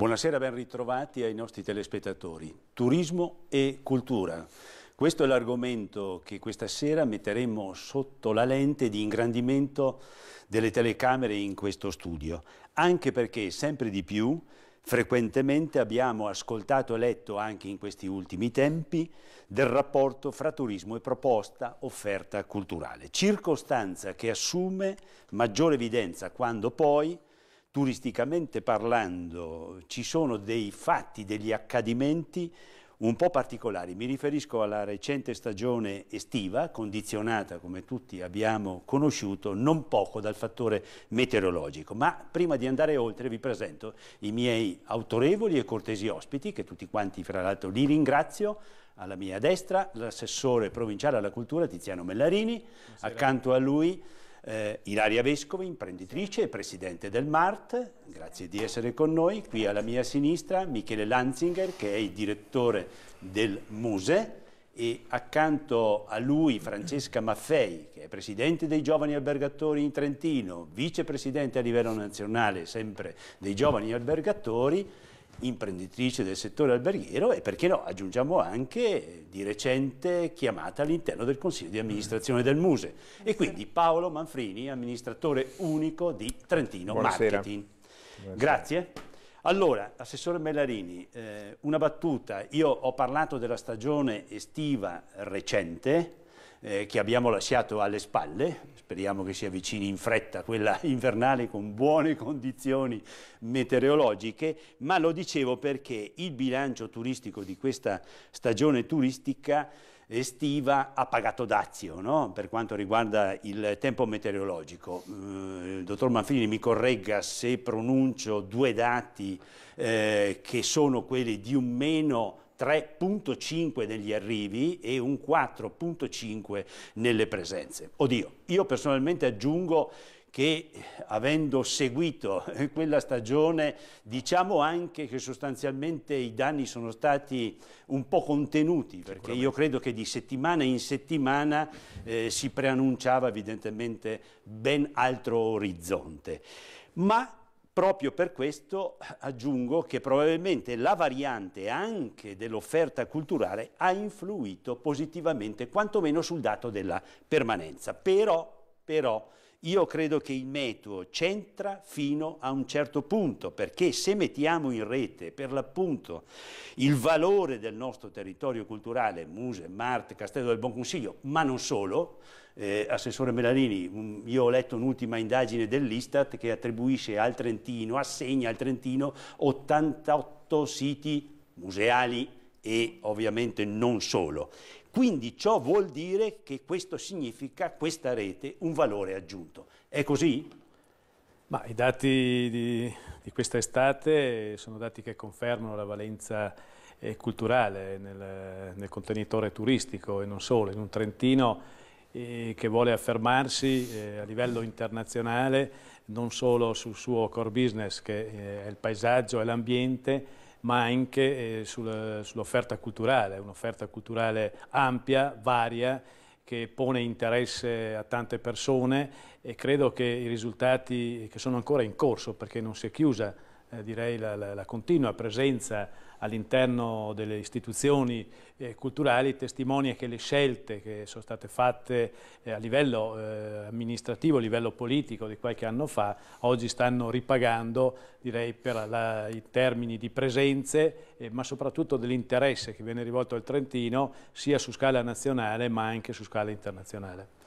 Buonasera, ben ritrovati ai nostri telespettatori. Turismo e cultura. Questo è l'argomento che questa sera metteremo sotto la lente di ingrandimento delle telecamere in questo studio, anche perché sempre di più frequentemente abbiamo ascoltato e letto anche in questi ultimi tempi del rapporto fra turismo e proposta offerta culturale, circostanza che assume maggiore evidenza quando poi turisticamente parlando ci sono dei fatti, degli accadimenti un po' particolari. Mi riferisco alla recente stagione estiva, condizionata, come tutti abbiamo conosciuto, non poco dal fattore meteorologico. Ma prima di andare oltre vi presento i miei autorevoli e cortesi ospiti, che tutti quanti fra l'altro li ringrazio. Alla mia destra l'assessore provinciale alla cultura Tiziano Mellarini, Buonasera. accanto a lui eh, Ilaria Vescovi, imprenditrice e presidente del MART, grazie di essere con noi. Qui alla mia sinistra Michele Lanzinger che è il direttore del Muse e accanto a lui Francesca Maffei che è presidente dei giovani albergatori in Trentino, vicepresidente a livello nazionale sempre dei giovani albergatori imprenditrice del settore alberghiero e perché no, aggiungiamo anche eh, di recente chiamata all'interno del Consiglio di amministrazione del Muse. E quindi Paolo Manfrini, amministratore unico di Trentino Buonasera. Marketing. Buonasera. Grazie. Allora, Assessore Mellarini, eh, una battuta. Io ho parlato della stagione estiva recente, eh, che abbiamo lasciato alle spalle, speriamo che si avvicini in fretta quella invernale con buone condizioni meteorologiche, ma lo dicevo perché il bilancio turistico di questa stagione turistica estiva ha pagato dazio no? per quanto riguarda il tempo meteorologico. Eh, il dottor Manfini mi corregga se pronuncio due dati eh, che sono quelli di un meno 3.5 negli arrivi e un 4.5 nelle presenze. Oddio, io personalmente aggiungo che avendo seguito quella stagione diciamo anche che sostanzialmente i danni sono stati un po' contenuti perché io credo che di settimana in settimana eh, si preannunciava evidentemente ben altro orizzonte ma Proprio per questo eh, aggiungo che probabilmente la variante anche dell'offerta culturale ha influito positivamente, quantomeno sul dato della permanenza. Però, però io credo che il metodo c'entra fino a un certo punto, perché se mettiamo in rete per l'appunto il valore del nostro territorio culturale, Muse, Marte, Castello del Buon Consiglio, ma non solo, eh, Assessore Melanini, mm, io ho letto un'ultima indagine dell'Istat che attribuisce al Trentino, assegna al Trentino 88 siti museali e ovviamente non solo. Quindi ciò vuol dire che questo significa, questa rete, un valore aggiunto. È così? Ma I dati di, di questa estate sono dati che confermano la valenza eh, culturale nel, nel, contenitore turistico e non solo. In un Trentino eh, che vuole affermarsi eh, a livello internazionale, non solo sul suo core business che eh, è il paesaggio e l'ambiente, ma anche eh, sul, sull'offerta culturale, un'offerta culturale ampia, varia, che pone interesse a tante persone e credo che i risultati che sono ancora in corso, perché non si è chiusa eh, direi la, la, la continua presenza all'interno delle istituzioni eh, culturali testimonia che le scelte che sono state fatte eh, a livello eh, amministrativo, a livello politico di qualche anno fa, oggi stanno ripagando direi, per la, i termini di presenze, eh, ma soprattutto dell'interesse che viene rivolto al Trentino sia su scala nazionale ma anche su scala internazionale.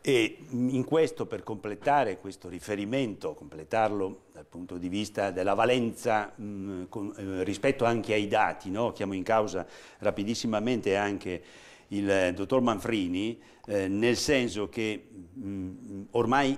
E in questo, per completare questo riferimento, completarlo dal punto di vista della valenza mh, con, eh, rispetto anche ai dati, no? chiamo in causa rapidissimamente anche il eh, dottor Manfrini, eh, nel senso che mh, ormai,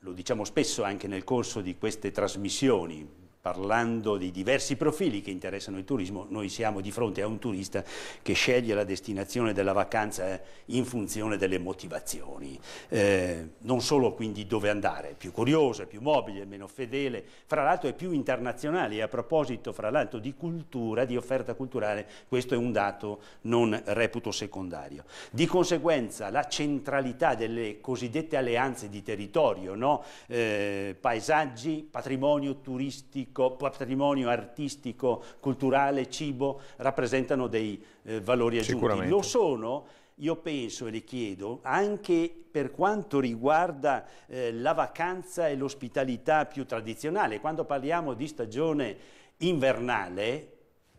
lo diciamo spesso anche nel corso di queste trasmissioni, parlando di diversi profili che interessano il turismo, noi siamo di fronte a un turista che sceglie la destinazione della vacanza eh, in funzione delle motivazioni, eh, non solo quindi dove andare, è più curioso, è più mobile, è meno fedele, fra l'altro è più internazionale e a proposito fra l'altro di cultura, di offerta culturale, questo è un dato non reputo secondario. Di conseguenza la centralità delle cosiddette alleanze di territorio, no? eh, paesaggi, patrimonio turistico, artistico, patrimonio artistico, culturale, cibo, rappresentano dei eh, valori aggiunti. Lo sono io penso e le chiedo, anche per quanto riguarda eh, la vacanza e l'ospitalità più tradizionale, quando parliamo di stagione invernale,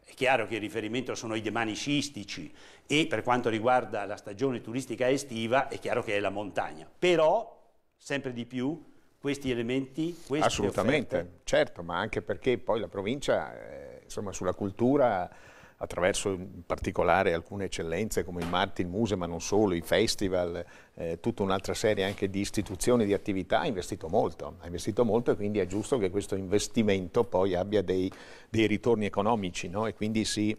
è chiaro che il riferimento sono i demani sciistici e per quanto riguarda la stagione turistica estiva è chiaro che è la montagna, però sempre di più questi elementi? Assolutamente, offerte? certo, ma anche perché poi la provincia, eh, insomma, sulla cultura attraverso in particolare alcune eccellenze come il Marti, il Muse, ma non solo, i festival, eh, tutta un'altra serie anche di istituzioni, di attività, ha investito molto, ha investito molto e quindi è giusto che questo investimento poi abbia dei, dei ritorni economici no? e quindi si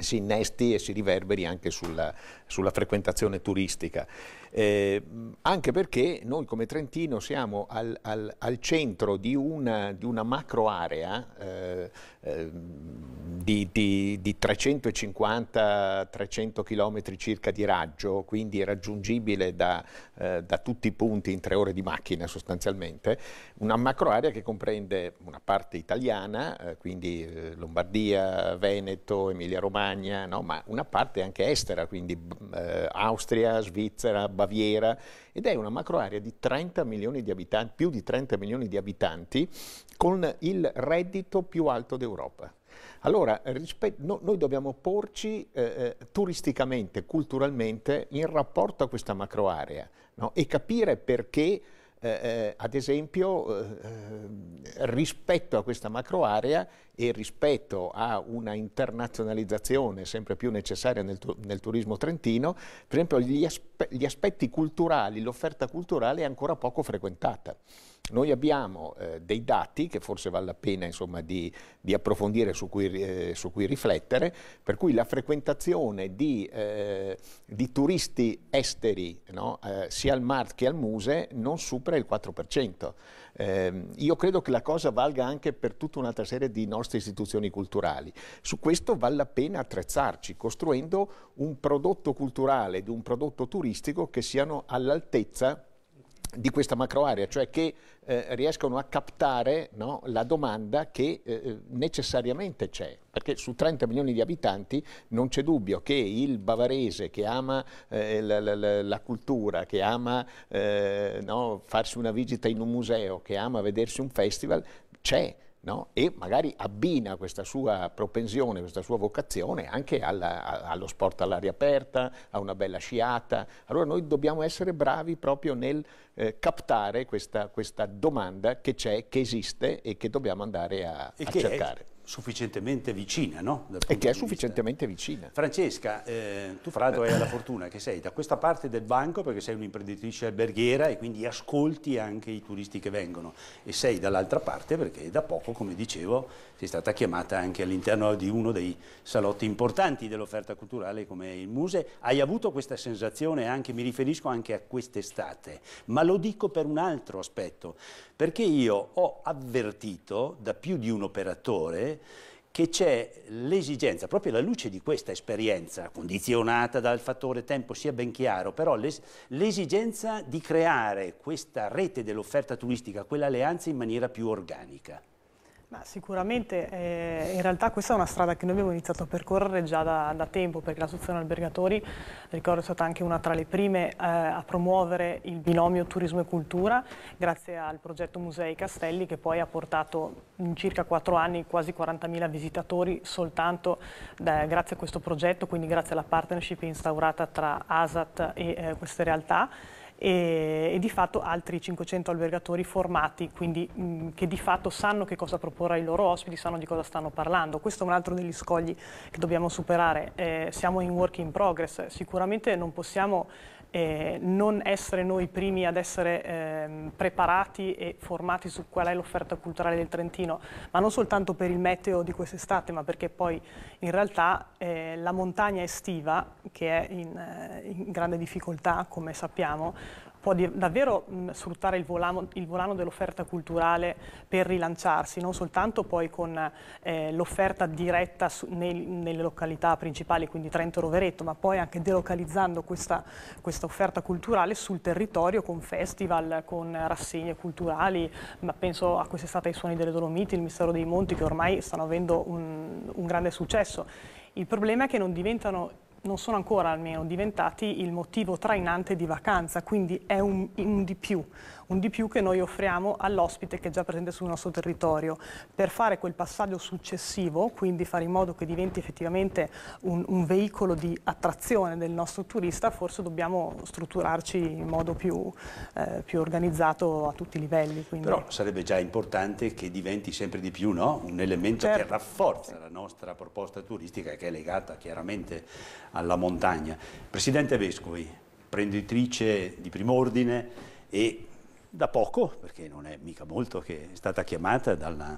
si innesti e si riverberi anche sulla, sulla frequentazione turistica eh, anche perché noi come Trentino siamo al, al, al centro di una, di una macro area eh, eh, di, di, di 350-300 km circa di raggio, quindi raggiungibile da, eh, da tutti i punti in tre ore di macchina sostanzialmente, una macroarea che comprende una parte italiana, eh, quindi eh, Lombardia, Veneto, Emilia Romagna, no? ma una parte anche estera, quindi eh, Austria, Svizzera, Baviera, ed è una macroarea di 30 milioni di abitanti, più di 30 milioni di abitanti, con il reddito più alto d'Europa. Allora, no, noi dobbiamo porci eh, turisticamente, culturalmente, in rapporto a questa macroarea no? e capire perché, eh, eh ad esempio, eh, eh, rispetto a questa macroarea e rispetto a una internazionalizzazione sempre più necessaria nel, tu nel turismo trentino, per esempio gli, aspe gli aspetti culturali, l'offerta culturale è ancora poco frequentata. Noi abbiamo eh, dei dati che forse vale la pena insomma, di, di, approfondire, su cui, eh, su cui, riflettere, per cui la frequentazione di, eh, di turisti esteri no, eh, sia al MART che al MUSE non supera il 4%. Ehm, io credo che la cosa valga anche per tutta un'altra serie di nostre istituzioni culturali. Su questo vale la pena attrezzarci, costruendo un prodotto culturale ed un prodotto turistico che siano all'altezza di questa macroarea, cioè che eh, riescono a captare no, la domanda che eh, eh necessariamente c'è, perché su 30 milioni di abitanti non c'è dubbio che il bavarese che ama eh, la, la, la, cultura, che ama eh, no, farsi una visita in un museo, che ama vedersi un festival, c'è No? e magari abbina questa sua propensione, questa sua vocazione anche alla, allo sport all'aria aperta, a una bella sciata. Allora noi dobbiamo essere bravi proprio nel eh, captare questa, questa, domanda che c'è, che esiste e che dobbiamo andare a, a cercare. È, sufficientemente vicina, no? E che è sufficientemente vicina. Francesca, eh, tu fra l'altro hai la fortuna che sei da questa parte del banco perché sei un'imprenditrice alberghiera e quindi ascolti anche i turisti che vengono e sei dall'altra parte perché da poco, come dicevo, sei stata chiamata anche all'interno di uno dei salotti importanti dell'offerta culturale come il Muse. Hai avuto questa sensazione anche, mi riferisco anche a quest'estate, ma lo dico per un altro aspetto, perché io ho avvertito da più di un operatore che c'è l'esigenza, proprio alla luce di questa esperienza, condizionata dal fattore tempo, sia ben chiaro, però l'esigenza di creare questa rete dell'offerta turistica, quell'alleanza in maniera più organica. Ma sicuramente eh, in realtà questa è una strada che noi abbiamo iniziato a percorrere già da, da tempo perché l'associazione albergatori ricordo è stata anche una tra le prime eh, a promuovere il binomio turismo e cultura grazie al progetto Musei Castelli che poi ha portato in circa 4 anni quasi 40.000 visitatori soltanto da, grazie a questo progetto quindi grazie alla partnership instaurata tra ASAT e eh, queste realtà e, e, di fatto altri 500 albergatori formati, quindi mh, che di fatto sanno che cosa proporre ai loro ospiti, sanno di cosa stanno parlando. Questo è un altro degli scogli che dobbiamo superare. Eh, siamo in work in progress, sicuramente non possiamo eh, non essere noi primi ad essere ehm, preparati e formati su qual è l'offerta culturale del Trentino, ma non soltanto per il meteo di quest'estate, ma perché poi in realtà eh, la montagna estiva, che è in, eh, in grande difficoltà, come sappiamo, può davvero mh, mm, sfruttare il volano, il volano dell'offerta culturale per rilanciarsi, non soltanto poi con eh, l'offerta diretta su, nei, nelle località principali, quindi Trento e Roveretto, ma poi anche delocalizzando questa, questa offerta culturale sul territorio con festival, con rassegne culturali, ma penso a quest'estate ai Suoni delle Dolomiti, il Mistero dei Monti che ormai stanno avendo un, un grande successo. Il problema è che non diventano non sono ancora almeno diventati il motivo trainante di vacanza, quindi è un, un di più, un di più che noi offriamo all'ospite che è già presente sul nostro territorio. Per fare quel passaggio successivo, quindi fare in modo che diventi effettivamente un, un veicolo di attrazione del nostro turista, forse dobbiamo strutturarci in modo più, eh, più organizzato a tutti i livelli. Quindi. Però sarebbe già importante che diventi sempre di più no? un elemento certo. che rafforza la nostra proposta turistica che è legata chiaramente alla montagna. Presidente Vescovi, prenditrice di prim'ordine e da poco, perché non è mica molto che è stata chiamata dalla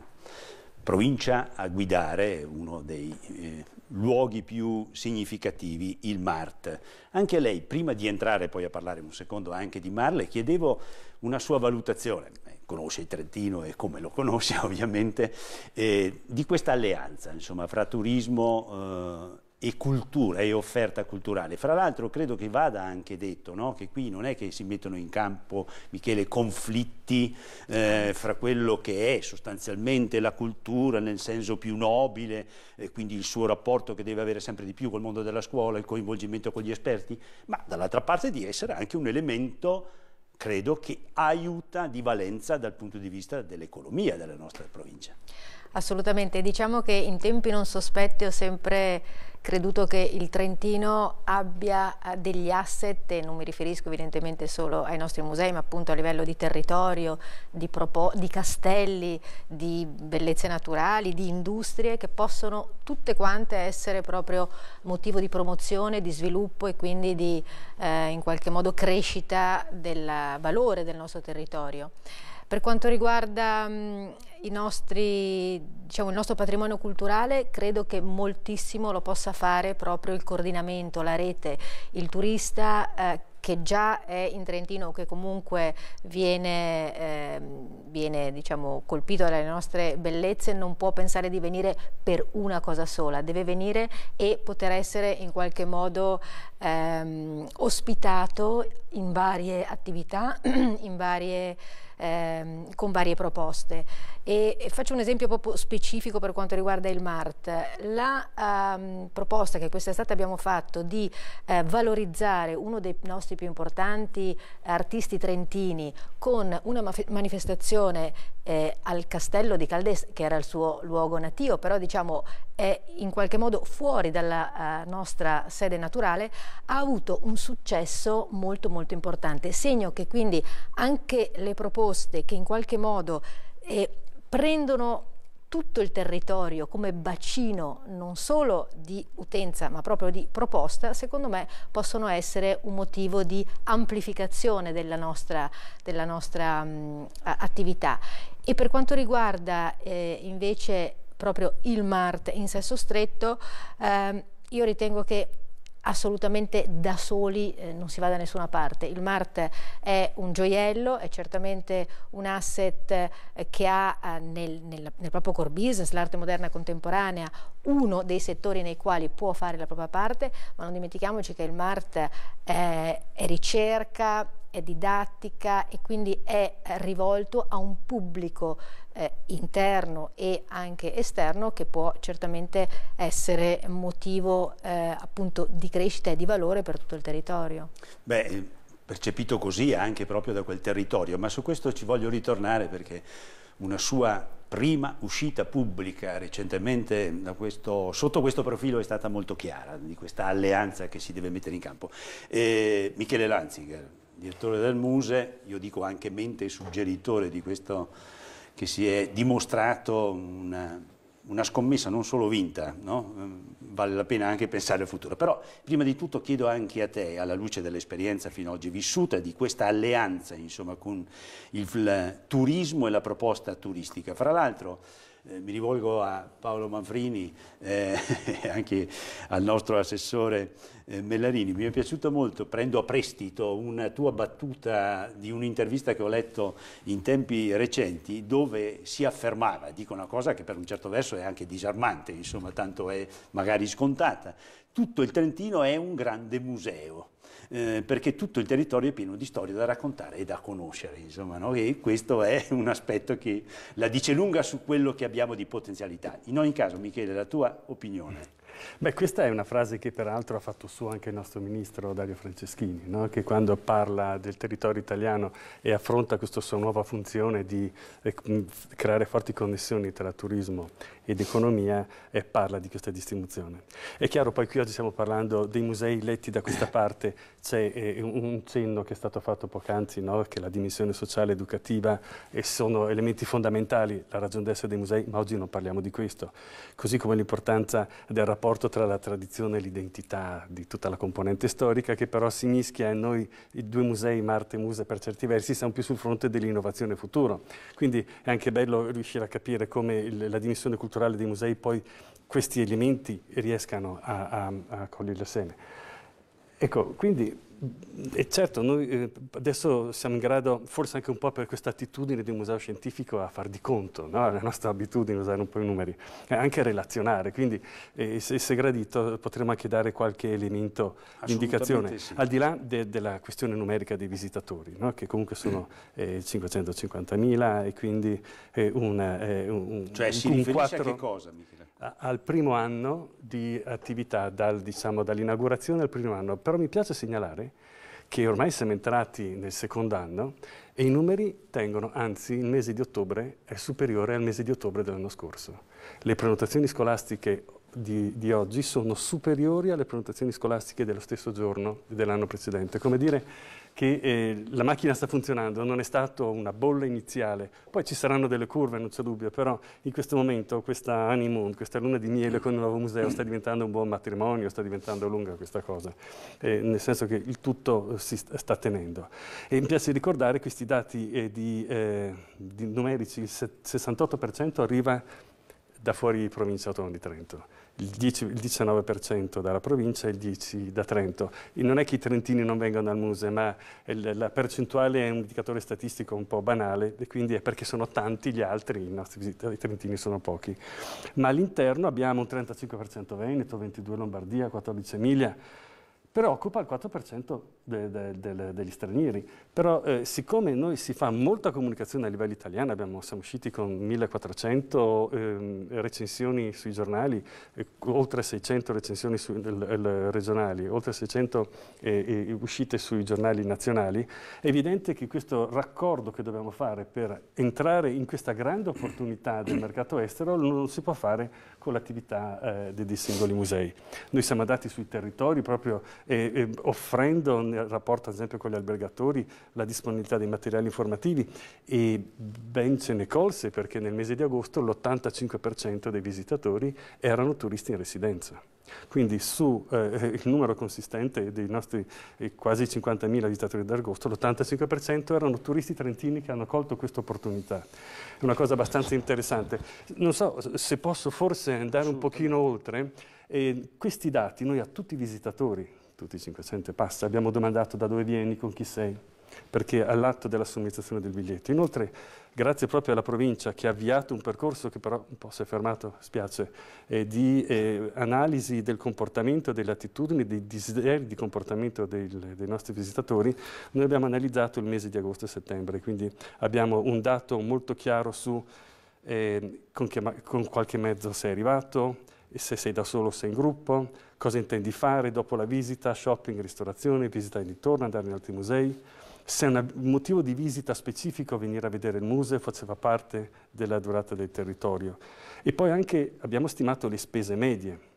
provincia a guidare uno dei eh, luoghi più significativi, il Mart. Anche lei, prima di entrare poi a parlare un secondo anche di Mar, le chiedevo una sua valutazione, eh, conosce il Trentino e come lo conosce ovviamente, eh, di questa alleanza insomma, fra turismo eh, e cultura e offerta culturale. Fra l'altro credo che vada anche detto no? che qui non è che si mettono in campo, Michele, conflitti eh, fra quello che è sostanzialmente la cultura nel senso più nobile, eh, quindi il suo rapporto che deve avere sempre di più col mondo della scuola, il coinvolgimento con gli esperti, ma dall'altra parte di essere anche un elemento credo che aiuta di valenza dal punto di vista dell'economia della nostra provincia. Assolutamente, diciamo che in tempi non sospetti ho sempre creduto che il Trentino abbia eh, degli asset, e non mi riferisco evidentemente solo ai nostri musei, ma appunto a livello di territorio, di, di castelli, di bellezze naturali, di industrie che possono tutte quante essere proprio motivo di promozione, di sviluppo e quindi di eh, in qualche modo crescita del valore del nostro territorio. Per quanto riguarda mh, i nostri, diciamo, il nostro patrimonio culturale, credo che moltissimo lo possa fare proprio il coordinamento, la rete, il turista eh, che già è in Trentino o che comunque viene, eh, viene diciamo, colpito dalle nostre bellezze non può pensare di venire per una cosa sola, deve venire e poter essere in qualche modo ehm, ospitato in varie attività, in varie, ehm, con varie proposte. E, faccio un esempio proprio specifico per quanto riguarda il MART. La um, proposta che quest'estate abbiamo fatto di eh, valorizzare uno dei nostri più importanti artisti trentini con una manifestazione eh, al castello di Caldes, che era il suo luogo nativo, però diciamo è in qualche modo fuori dalla uh, nostra sede naturale, ha avuto un successo molto molto importante. Segno che quindi anche le proposte che in qualche modo eh, prendono tutto il territorio come bacino non solo di utenza ma proprio di proposta, secondo me possono essere un motivo di amplificazione della nostra, della nostra mh, attività. E per quanto riguarda eh, invece proprio il MART in senso stretto, ehm, io ritengo che assolutamente da soli eh, non si va da nessuna parte. Il MART è un gioiello, è certamente un asset eh, che ha eh, nel, nel, nel, proprio core business, l'arte moderna contemporanea, uno dei settori nei quali può fare la propria parte, ma non dimentichiamoci che il MART eh, è ricerca, è didattica e quindi è rivolto a un pubblico eh, interno e anche esterno che può certamente essere motivo eh, appunto di crescita e di valore per tutto il territorio. Beh, eh, percepito così anche proprio da quel territorio, ma su questo ci voglio ritornare perché una sua prima uscita pubblica recentemente questo, sotto questo profilo è stata molto chiara di questa alleanza che si deve mettere in campo. Eh, Michele Lanzinger, direttore del Muse, io dico anche mente e suggeritore di questo che si è dimostrato una, una scommessa non solo vinta, no? Mm, vale la pena anche pensare al futuro. Però prima di tutto chiedo anche a te, alla luce dell'esperienza fino ad oggi vissuta, di questa alleanza insomma, con il, il turismo e la proposta turistica. Fra l'altro eh, mi rivolgo a Paolo Manfrini eh, e eh, anche al nostro assessore eh, Mellarini. Mi è piaciuto molto, prendo a prestito una tua battuta di un'intervista che ho letto in tempi recenti dove si affermava, dico una cosa che per un certo verso è anche disarmante, insomma tanto è magari scontata, tutto il Trentino è un grande museo. Eh, perché tutto il territorio è pieno di storie da raccontare e da conoscere, insomma, no? e questo è un aspetto che la dice lunga su quello che abbiamo di potenzialità. In ogni caso, Michele, la tua opinione. Beh, questa è una frase che peraltro ha fatto su anche il nostro ministro Dario Franceschini, no? che quando parla del territorio italiano e affronta questa sua nuova funzione di eh, creare forti connessioni tra turismo ed economia, eh, parla di questa distinzione. È chiaro, poi qui oggi stiamo parlando dei musei letti da questa parte, c'è eh, un cenno che è stato fatto poc'anzi, no? che la dimensione sociale educativa e eh, sono elementi fondamentali, la ragione d'essere dei musei, ma oggi non parliamo di questo, così come l'importanza del rapporto rapporto tra la tradizione e l'identità di tutta la componente storica che però si mischia e noi i due musei, Marte e Muse per certi versi, siamo più sul fronte dell'innovazione futuro. Quindi è anche bello riuscire a capire come il, la dimensione culturale dei musei poi questi elementi riescano a, a, a cogliere seme. Ecco, quindi mm, e certo, noi eh, adesso siamo in grado, forse anche un po' per questa attitudine di un museo scientifico, a far di conto, no? la nostra abitudine a usare un po' i numeri, anche a relazionare, quindi eh, se, se, gradito potremmo anche dare qualche elemento di indicazione, sì. al di là de, della questione numerica dei visitatori, no? che comunque sono eh, 550.000 e quindi eh, eh, un, un, Cioè un, si riferisce un 4... a che cosa, Michele? al primo anno di attività, dal, diciamo, dall'inaugurazione al primo anno, però mi piace segnalare che ormai siamo entrati nel secondo anno e i numeri tengono, anzi il mese di ottobre è superiore al mese di ottobre dell'anno scorso. Le prenotazioni scolastiche di, di, oggi sono superiori alle prenotazioni scolastiche dello stesso giorno dell'anno precedente. Come dire, che eh, la macchina sta funzionando, non è stata una bolla iniziale, poi ci saranno delle curve, non c'è dubbio, però in questo momento questa honeymoon, questa luna di miele con il nuovo museo sta diventando un buon matrimonio, sta diventando lunga questa cosa, eh, nel senso che il tutto eh, si sta tenendo. E mi piace ricordare questi dati eh, di, eh, di numerici, il 68% arriva da fuori provincia autonoma di Trento il, 10, il 19% dalla provincia e il 10% da Trento. E non è che i trentini non vengano al museo, ma il, la percentuale è un indicatore statistico un po' banale, e quindi è perché sono tanti gli altri, i nostri visitatori trentini sono pochi. Ma all'interno abbiamo un 35% Veneto, 22% Lombardia, 14 Emilia, però occupa il 4% de, de, degli stranieri, però eh, siccome noi si fa molta comunicazione a livello italiano, abbiamo, siamo usciti con 1400 eh, recensioni sui giornali, eh, oltre 600 recensioni su, regionali, oltre 600 eh, uscite sui giornali nazionali, è evidente che questo raccordo che dobbiamo fare per entrare in questa grande opportunità del mercato estero non si può fare con l'attività eh, dei singoli musei. Noi siamo andati sui territori proprio offrendo nel rapporto ad esempio con gli albergatori, la disponibilità dei materiali informativi e ben ce ne colse perché nel mese di agosto l'85% dei visitatori erano turisti in residenza. Quindi su eh, numero consistente dei nostri eh, quasi 50.000 visitatori d'agosto, l'85% erano turisti trentini che hanno colto questa opportunità. È una cosa abbastanza interessante. Non so se posso forse andare un pochino oltre. Eh, questi dati noi a tutti i visitatori tutti 500 e passa, abbiamo domandato da dove vieni, con chi sei, perché all'atto della somministrazione del biglietto. Inoltre, grazie proprio alla provincia che ha avviato un percorso che però un po' si è fermato, spiace, eh, di eh, analisi del comportamento, delle attitudini, dei desideri di comportamento del, dei nostri visitatori, noi abbiamo analizzato il mese di agosto e settembre, quindi abbiamo un dato molto chiaro su eh, con, che, con qualche mezzo sei arrivato, se sei da solo o sei in gruppo, cosa intendi fare dopo la visita, shopping, ristorazione, visita e ritorno, andare in altri musei. Se un motivo di visita specifico venire a vedere il museo faceva parte della durata del territorio. E poi anche abbiamo stimato le spese medie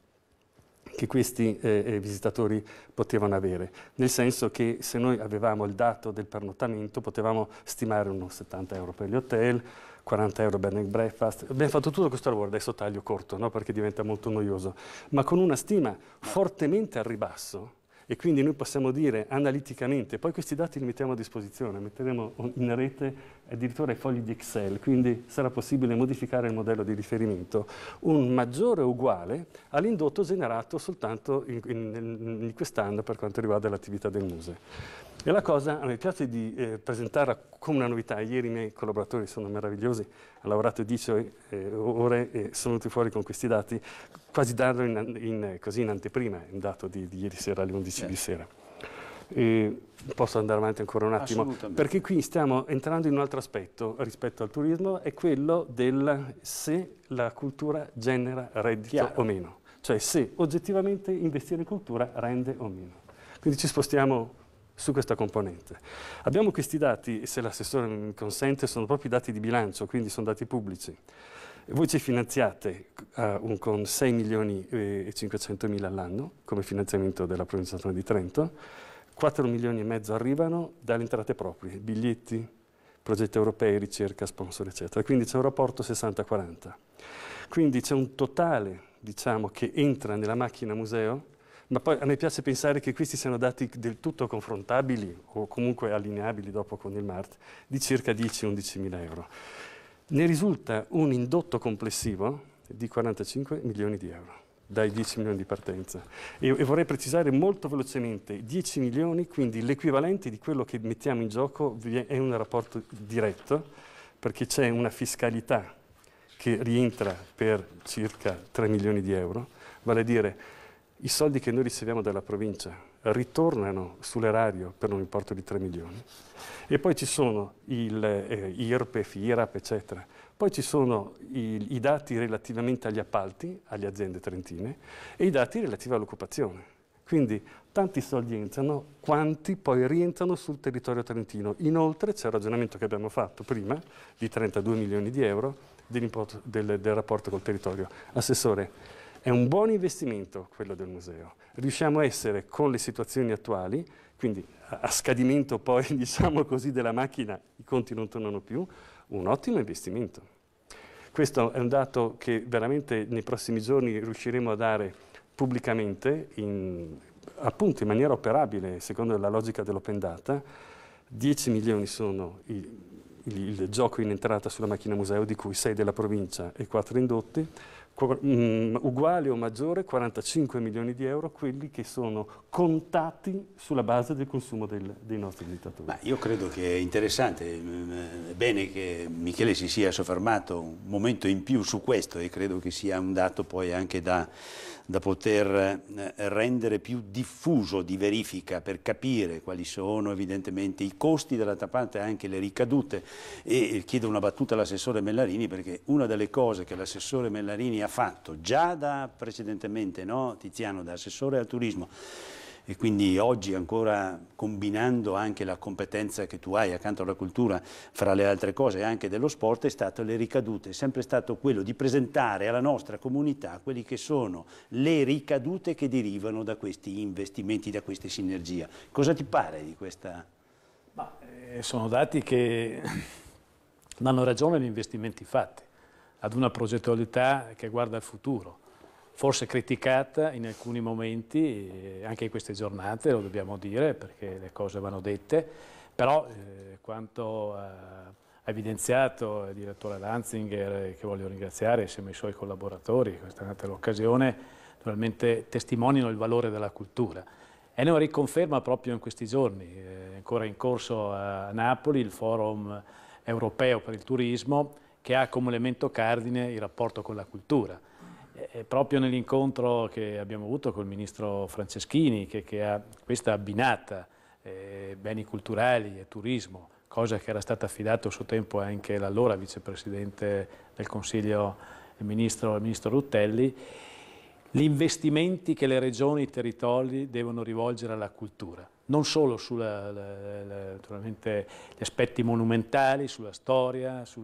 che questi eh, eh visitatori potevano avere, nel senso che se noi avevamo il dato del pernottamento potevamo stimare uno 70 euro per gli hotel, 40 euro bed and breakfast, abbiamo fatto tutto questo lavoro, adesso taglio corto no? perché diventa molto noioso, ma con una stima fortemente al ribasso e quindi noi possiamo dire analiticamente, poi questi dati li mettiamo a disposizione, metteremo in rete addirittura i fogli di Excel, quindi sarà possibile modificare il modello di riferimento, un maggiore uguale all'indotto generato soltanto in, in, in quest'anno per quanto riguarda l'attività del museo. E la cosa a me piace di eh, presentarla come una novità. Ieri i miei collaboratori sono meravigliosi, hanno lavorato 10 eh, ore e sono venuti fuori con questi dati, quasi darlo in, in, eh, così in anteprima, un dato di, di, ieri sera alle 11 yeah. di sera. E posso andare avanti ancora un attimo? Perché qui stiamo entrando in un altro aspetto rispetto al turismo, è quello del se la cultura genera reddito Chiaro. o meno. Cioè se oggettivamente investire in cultura rende o meno. Quindi ci spostiamo su questa componente. Abbiamo questi dati, se l'assessore mi consente, sono proprio dati di bilancio, quindi sono dati pubblici. Voi ci finanziate uh, un, con 6 milioni eh, e 500 mila all'anno come finanziamento della provincia di Trento, 4 milioni e mezzo arrivano dalle entrate proprie, biglietti, progetti europei, ricerca, sponsor, eccetera. Quindi c'è un rapporto 60-40. Quindi c'è un totale diciamo, che entra nella macchina museo ma poi a me piace pensare che questi siano dati del tutto confrontabili o comunque allineabili dopo con il MART di circa 10-11 mila euro. Ne risulta un indotto complessivo di 45 milioni di euro dai 10 milioni di partenza. E, e, vorrei precisare molto velocemente, 10 milioni, quindi l'equivalente di quello che mettiamo in gioco è un rapporto diretto, perché c'è una fiscalità che rientra per circa 3 milioni di euro, vale a dire i soldi che noi riceviamo dalla provincia ritornano sull'erario per un importo di 3 milioni e poi ci sono il, eh, IRPEF, IRAP, eccetera. Poi ci sono i, i dati relativamente agli appalti, alle aziende trentine, e i dati relativi all'occupazione. Quindi tanti soldi entrano, quanti poi rientrano sul territorio trentino. Inoltre c'è il ragionamento che abbiamo fatto prima di 32 milioni di euro del, del rapporto col territorio. Assessore, è un buon investimento quello del museo. Riusciamo a essere con le situazioni attuali, quindi a scadimento poi diciamo così della macchina i conti non tornano più, un ottimo investimento. Questo è un dato che veramente nei prossimi giorni riusciremo a dare pubblicamente, in, appunto in maniera operabile, secondo la logica dell'open data. 10 milioni sono il, il, il, gioco in entrata sulla macchina museo, di cui 6 della provincia e 4 indotti, Mm, uguale o maggiore 45 milioni di euro quelli che sono contati sulla base del consumo del, dei nostri dittatori. Ma io credo che è interessante, mm, mm, è bene che Michele si sia soffermato un momento in più su questo e credo che sia un dato poi anche da da poter eh, rendere più diffuso di verifica per capire quali sono evidentemente i costi, dall'altra parte anche le ricadute e eh, chiedo una battuta all'assessore Mellarini perché una delle cose che l'assessore Mellarini ha fatto già da precedentemente, no, Tiziano, da assessore al turismo, e quindi oggi ancora combinando anche la competenza che tu hai accanto alla cultura, fra le altre cose anche dello sport, è stato le ricadute, è sempre stato quello di presentare alla nostra comunità quelli che sono le ricadute che derivano da questi investimenti, da queste sinergie. Cosa ti pare di questa? Ma, eh, sono dati che danno ragione agli investimenti fatti, ad una progettualità che guarda al futuro forse criticata in alcuni momenti, eh, anche in queste giornate, lo dobbiamo dire, perché le cose vanno dette, però eh, quanto ha evidenziato il direttore Lanzinger, eh, che voglio ringraziare insieme ai suoi collaboratori, questa è nata l'occasione, naturalmente testimoniano il valore della cultura. E ne riconferma proprio in questi giorni, è eh, ancora in corso a Napoli il forum europeo per il turismo che ha come elemento cardine il rapporto con la cultura e proprio nell'incontro che abbiamo avuto col ministro Franceschini, che, che ha questa abbinata eh, beni culturali e turismo, cosa che era stata affidata a suo tempo anche l'allora vicepresidente del Consiglio, il ministro, il ministro Ruttelli, gli investimenti che le regioni e i territori devono rivolgere alla cultura non solo sugli aspetti monumentali, sulla storia, su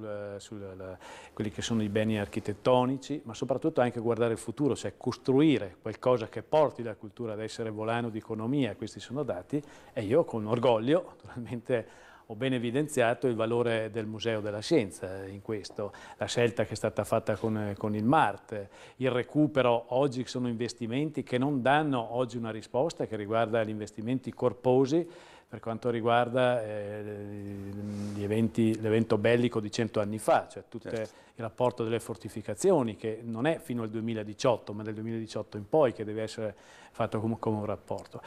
quelli che sono i beni architettonici, ma soprattutto anche guardare il futuro, cioè costruire qualcosa che porti la cultura ad essere volano di economia, questi sono dati, e io con orgoglio, naturalmente ho ben evidenziato il valore del Museo della Scienza in questo, la scelta che è stata fatta con, con, il MART, il recupero oggi sono investimenti che non danno oggi una risposta che riguarda gli investimenti corposi per quanto riguarda eh, l'evento bellico di cento anni fa, cioè tutto certo. il rapporto delle fortificazioni che non è fino al 2018 ma dal 2018 in poi che deve essere fatto come, un rapporto.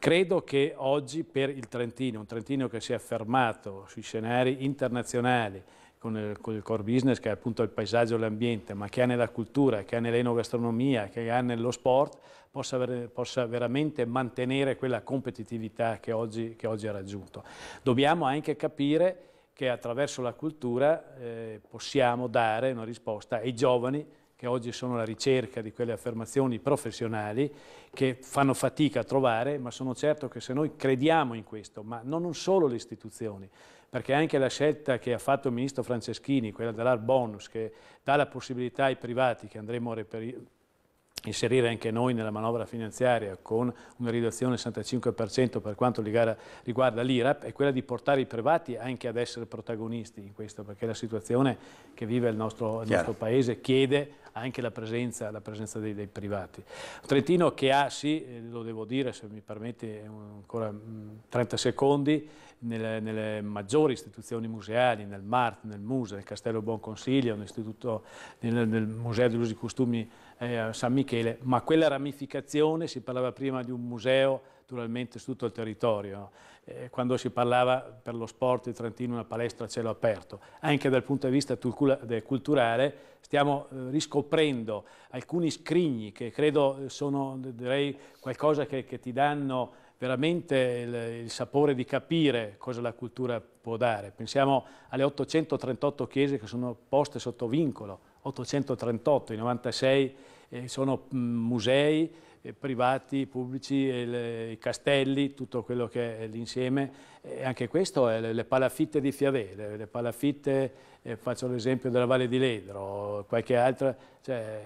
Credo che oggi per il Trentino, un Trentino che si è affermato sui scenari internazionali con il, con il, core business che è appunto il paesaggio e l'ambiente, ma che ha nella cultura, che ha nell'enogastronomia, che ha nello sport, possa, ver possa, veramente mantenere quella competitività che oggi, che oggi ha raggiunto. Dobbiamo anche capire che attraverso la cultura eh, possiamo dare una risposta ai giovani che oggi sono alla ricerca di quelle affermazioni professionali che fanno fatica a trovare, ma sono certo che se noi crediamo in questo, ma non solo le istituzioni, perché anche la scelta che ha fatto il ministro Franceschini, quella dell'art bonus, che dà la possibilità ai privati che andremo a inserire anche noi nella manovra finanziaria con una riduzione del 65% per quanto riguarda l'IRAP, è quella di portare i privati anche ad essere protagonisti in questo, perché la situazione che vive il nostro, il nostro Paese chiede anche la presenza, la presenza dei, dei, privati. Trentino che ha, sì, eh, lo devo dire se mi permette ancora 30 mm, secondi, nelle, nelle, maggiori istituzioni museali, nel MART, nel MUSE, nel Castello Buon Consiglio, nel, nel, Museo degli Usi e Costumi eh, San Michele, ma quella ramificazione, si parlava prima di un museo naturalmente su tutto il territorio. Eh, quando si parlava per lo sport di Trentino una palestra a cielo aperto, anche dal punto di vista culturale stiamo eh, riscoprendo alcuni scrigni che credo eh, sono direi, qualcosa che, che ti danno veramente il, il, sapore di capire cosa la cultura può dare. Pensiamo alle 838 chiese che sono poste sotto vincolo, 838, i 96 eh, sono mh, musei, eh, privati, pubblici, eh, le, i castelli, tutto quello che è l'insieme. anche questo è le, le palafitte di Fiavè, le, le palafitte, eh, faccio l'esempio della Valle di Ledro, qualche altra, cioè,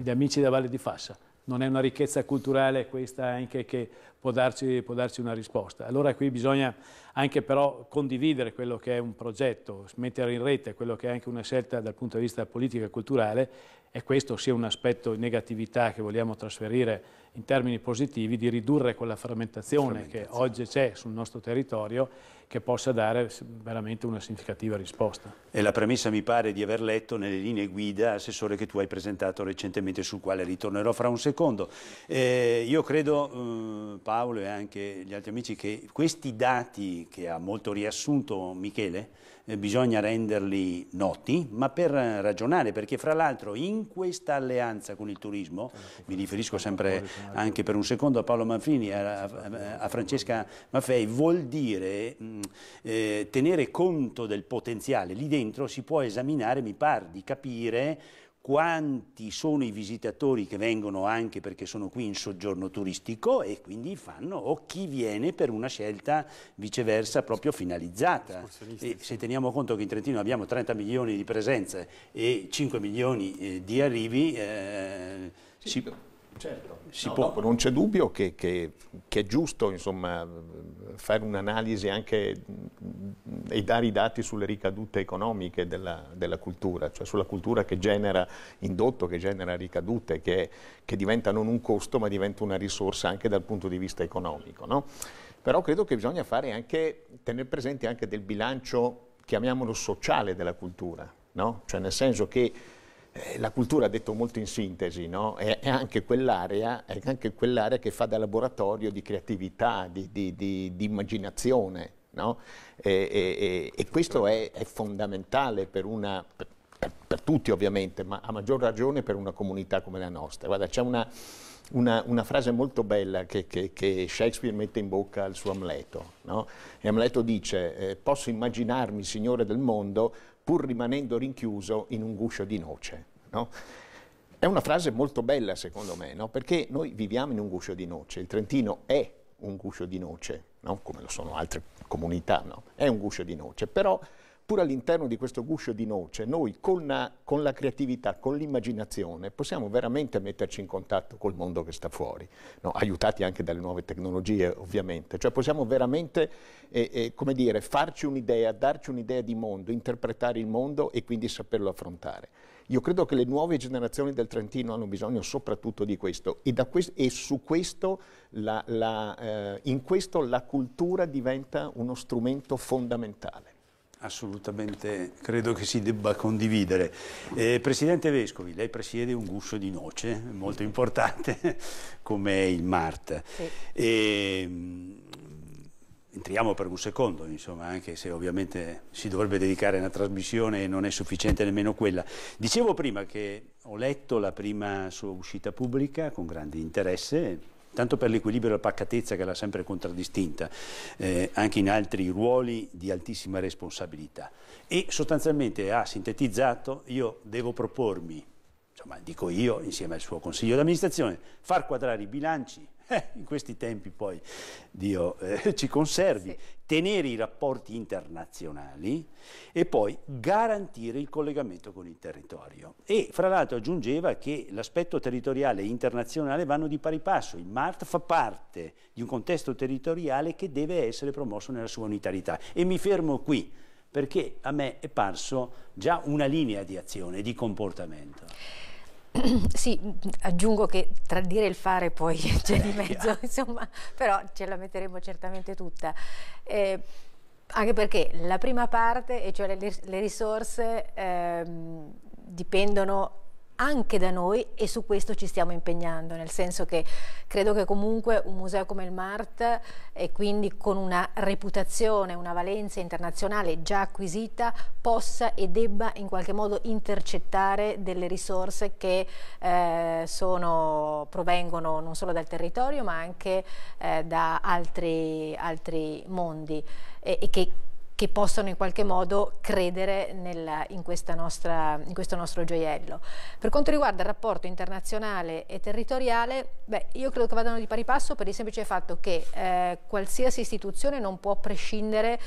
gli amici della Valle di Fassa. Non è una ricchezza culturale questa anche che può darci, può darci una risposta. Allora qui bisogna anche però condividere quello che è un progetto, mettere in rete quello che è anche una scelta dal punto di vista politico e culturale e questo sia un aspetto di negatività che vogliamo trasferire in termini positivi, di ridurre quella frammentazione, fermentazione. che oggi c'è sul nostro territorio che possa dare veramente una significativa risposta. E la premessa mi pare di aver letto nelle linee guida, Assessore, che tu hai presentato recentemente, sul quale ritornerò fra un secondo. Eh, io credo, eh, Paolo e anche gli altri amici, che questi dati che ha molto riassunto Michele, eh, bisogna renderli noti, ma per ragionare, perché fra l'altro in questa alleanza con il turismo, mi riferisco sempre anche per un secondo a Paolo Manfrini, a, a, a Francesca Maffei, vuol dire eh, tenere conto del potenziale, lì dentro si può esaminare, mi par di capire, quanti sono i visitatori che vengono anche perché sono qui in soggiorno turistico e quindi fanno o chi viene per una scelta viceversa proprio finalizzata. E se teniamo conto che in Trentino abbiamo 30 milioni di presenze e 5 milioni eh, di arrivi, eh, sì, si, Certo, no, può... dopo, non c'è dubbio che, che, che è giusto insomma, fare un'analisi anche e dare i dati sulle ricadute economiche della, della, cultura, cioè sulla cultura che genera indotto, che genera ricadute, che, che, diventa non un costo ma diventa una risorsa anche dal punto di vista economico. No? Però credo che bisogna fare anche, tenere presente anche del bilancio, chiamiamolo sociale della cultura, no? cioè nel senso che eh, la cultura, detto molto in sintesi, no? è, è, anche quell'area, quell che fa da laboratorio di creatività, di, di, di, di immaginazione. No? E, e, e, questo è, è fondamentale per, una, per, per tutti ovviamente, ma a maggior ragione per una comunità come la nostra. Guarda, c'è una, una, una, frase molto bella che, che, che, Shakespeare mette in bocca al suo Amleto. No? E Amleto dice, eh, posso immaginarmi, signore del mondo, pur rimanendo rinchiuso in un guscio di noce. No? È una frase molto bella secondo me, no? perché noi viviamo in un guscio di noce, il Trentino è un guscio di noce, no? come lo sono altre comunità, è un guscio di noce, però pur all'interno di questo guscio di noce, noi con la, con la creatività, con l'immaginazione, possiamo veramente metterci in contatto col mondo che sta fuori, no? aiutati anche dalle nuove tecnologie ovviamente, cioè possiamo veramente, eh, eh, come dire, farci un'idea, darci un'idea di mondo, interpretare il mondo e quindi saperlo affrontare. Io credo che le nuove generazioni del Trentino hanno bisogno soprattutto di questo e, que e su questo la, la, eh, in questo la cultura diventa uno strumento fondamentale. Assolutamente, credo che si debba condividere. Eh, Presidente Vescovi, lei presiede un guscio di noce molto importante come il MART. Sì. E, ehm, entriamo per un secondo, insomma, anche se ovviamente si dovrebbe dedicare a una trasmissione e non è sufficiente nemmeno quella. Dicevo prima che ho letto la prima sua uscita pubblica con grande interesse, tanto per l'equilibrio e la paccatezza che l'ha sempre contraddistinta, eh, anche in altri ruoli di altissima responsabilità. E sostanzialmente ha sintetizzato, io devo propormi, insomma dico io insieme al suo consiglio d'amministrazione, far quadrare i bilanci eh, in questi tempi poi Dio eh, ci conservi, sì. tenere i rapporti internazionali e poi garantire il collegamento con il territorio. E fra l'altro aggiungeva che l'aspetto territoriale e internazionale vanno di pari passo, il MART fa parte di un contesto territoriale che deve essere promosso nella sua unitarietà. E mi fermo qui perché a me è parso già una linea di azione, di comportamento. sì, aggiungo che tra dire e il fare poi c'è di mezzo, insomma, però ce la metteremo certamente tutta. Eh, anche perché la prima parte, e cioè le, le risorse, ehm, dipendono anche da noi e su questo ci stiamo impegnando, nel senso che credo che comunque un museo come il MART e quindi con una reputazione, una valenza internazionale già acquisita possa e debba in qualche modo intercettare delle risorse che eh, sono, provengono non solo dal territorio ma anche eh, da altri, altri mondi e, e che che possano in qualche modo credere nel, in, nostra, in, questo nostro gioiello. Per quanto riguarda il rapporto internazionale e territoriale, beh, io credo che vadano di pari passo per il semplice fatto che eh, qualsiasi istituzione non può prescindere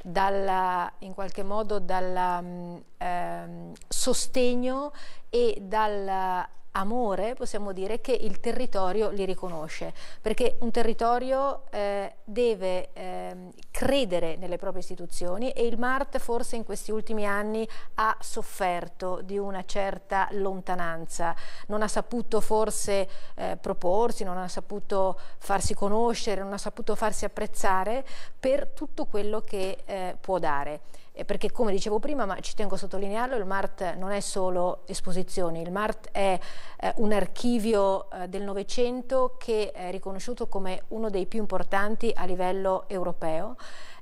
dalla, in qualche modo dal mm, ehm, sostegno e dalla amore possiamo dire che il territorio li riconosce, perché un territorio eh, deve eh, credere nelle proprie istituzioni e il MART forse in questi ultimi anni ha sofferto di una certa lontananza, non ha saputo forse eh, proporsi, non ha saputo farsi conoscere, non ha saputo farsi apprezzare per tutto quello che eh, può dare. Eh, perché come dicevo prima, ma ci tengo a sottolinearlo, il MART non è solo esposizioni, il MART è eh, un archivio eh, del Novecento che è riconosciuto come uno dei più importanti a livello europeo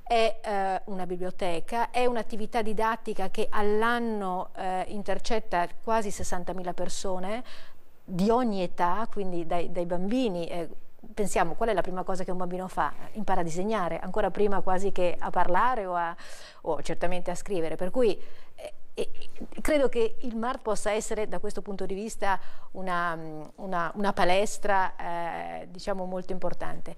è eh, una biblioteca, è un'attività didattica che all'anno eh, intercetta quasi 60.000 persone, di ogni età, quindi dai, dai bambini, eh, pensiamo qual è la prima cosa che un bambino fa? Impara a disegnare, ancora prima quasi che a parlare o, a, o certamente a scrivere, per cui eh, credo che il MART possa essere da questo punto di vista una, una, una palestra eh, diciamo molto importante.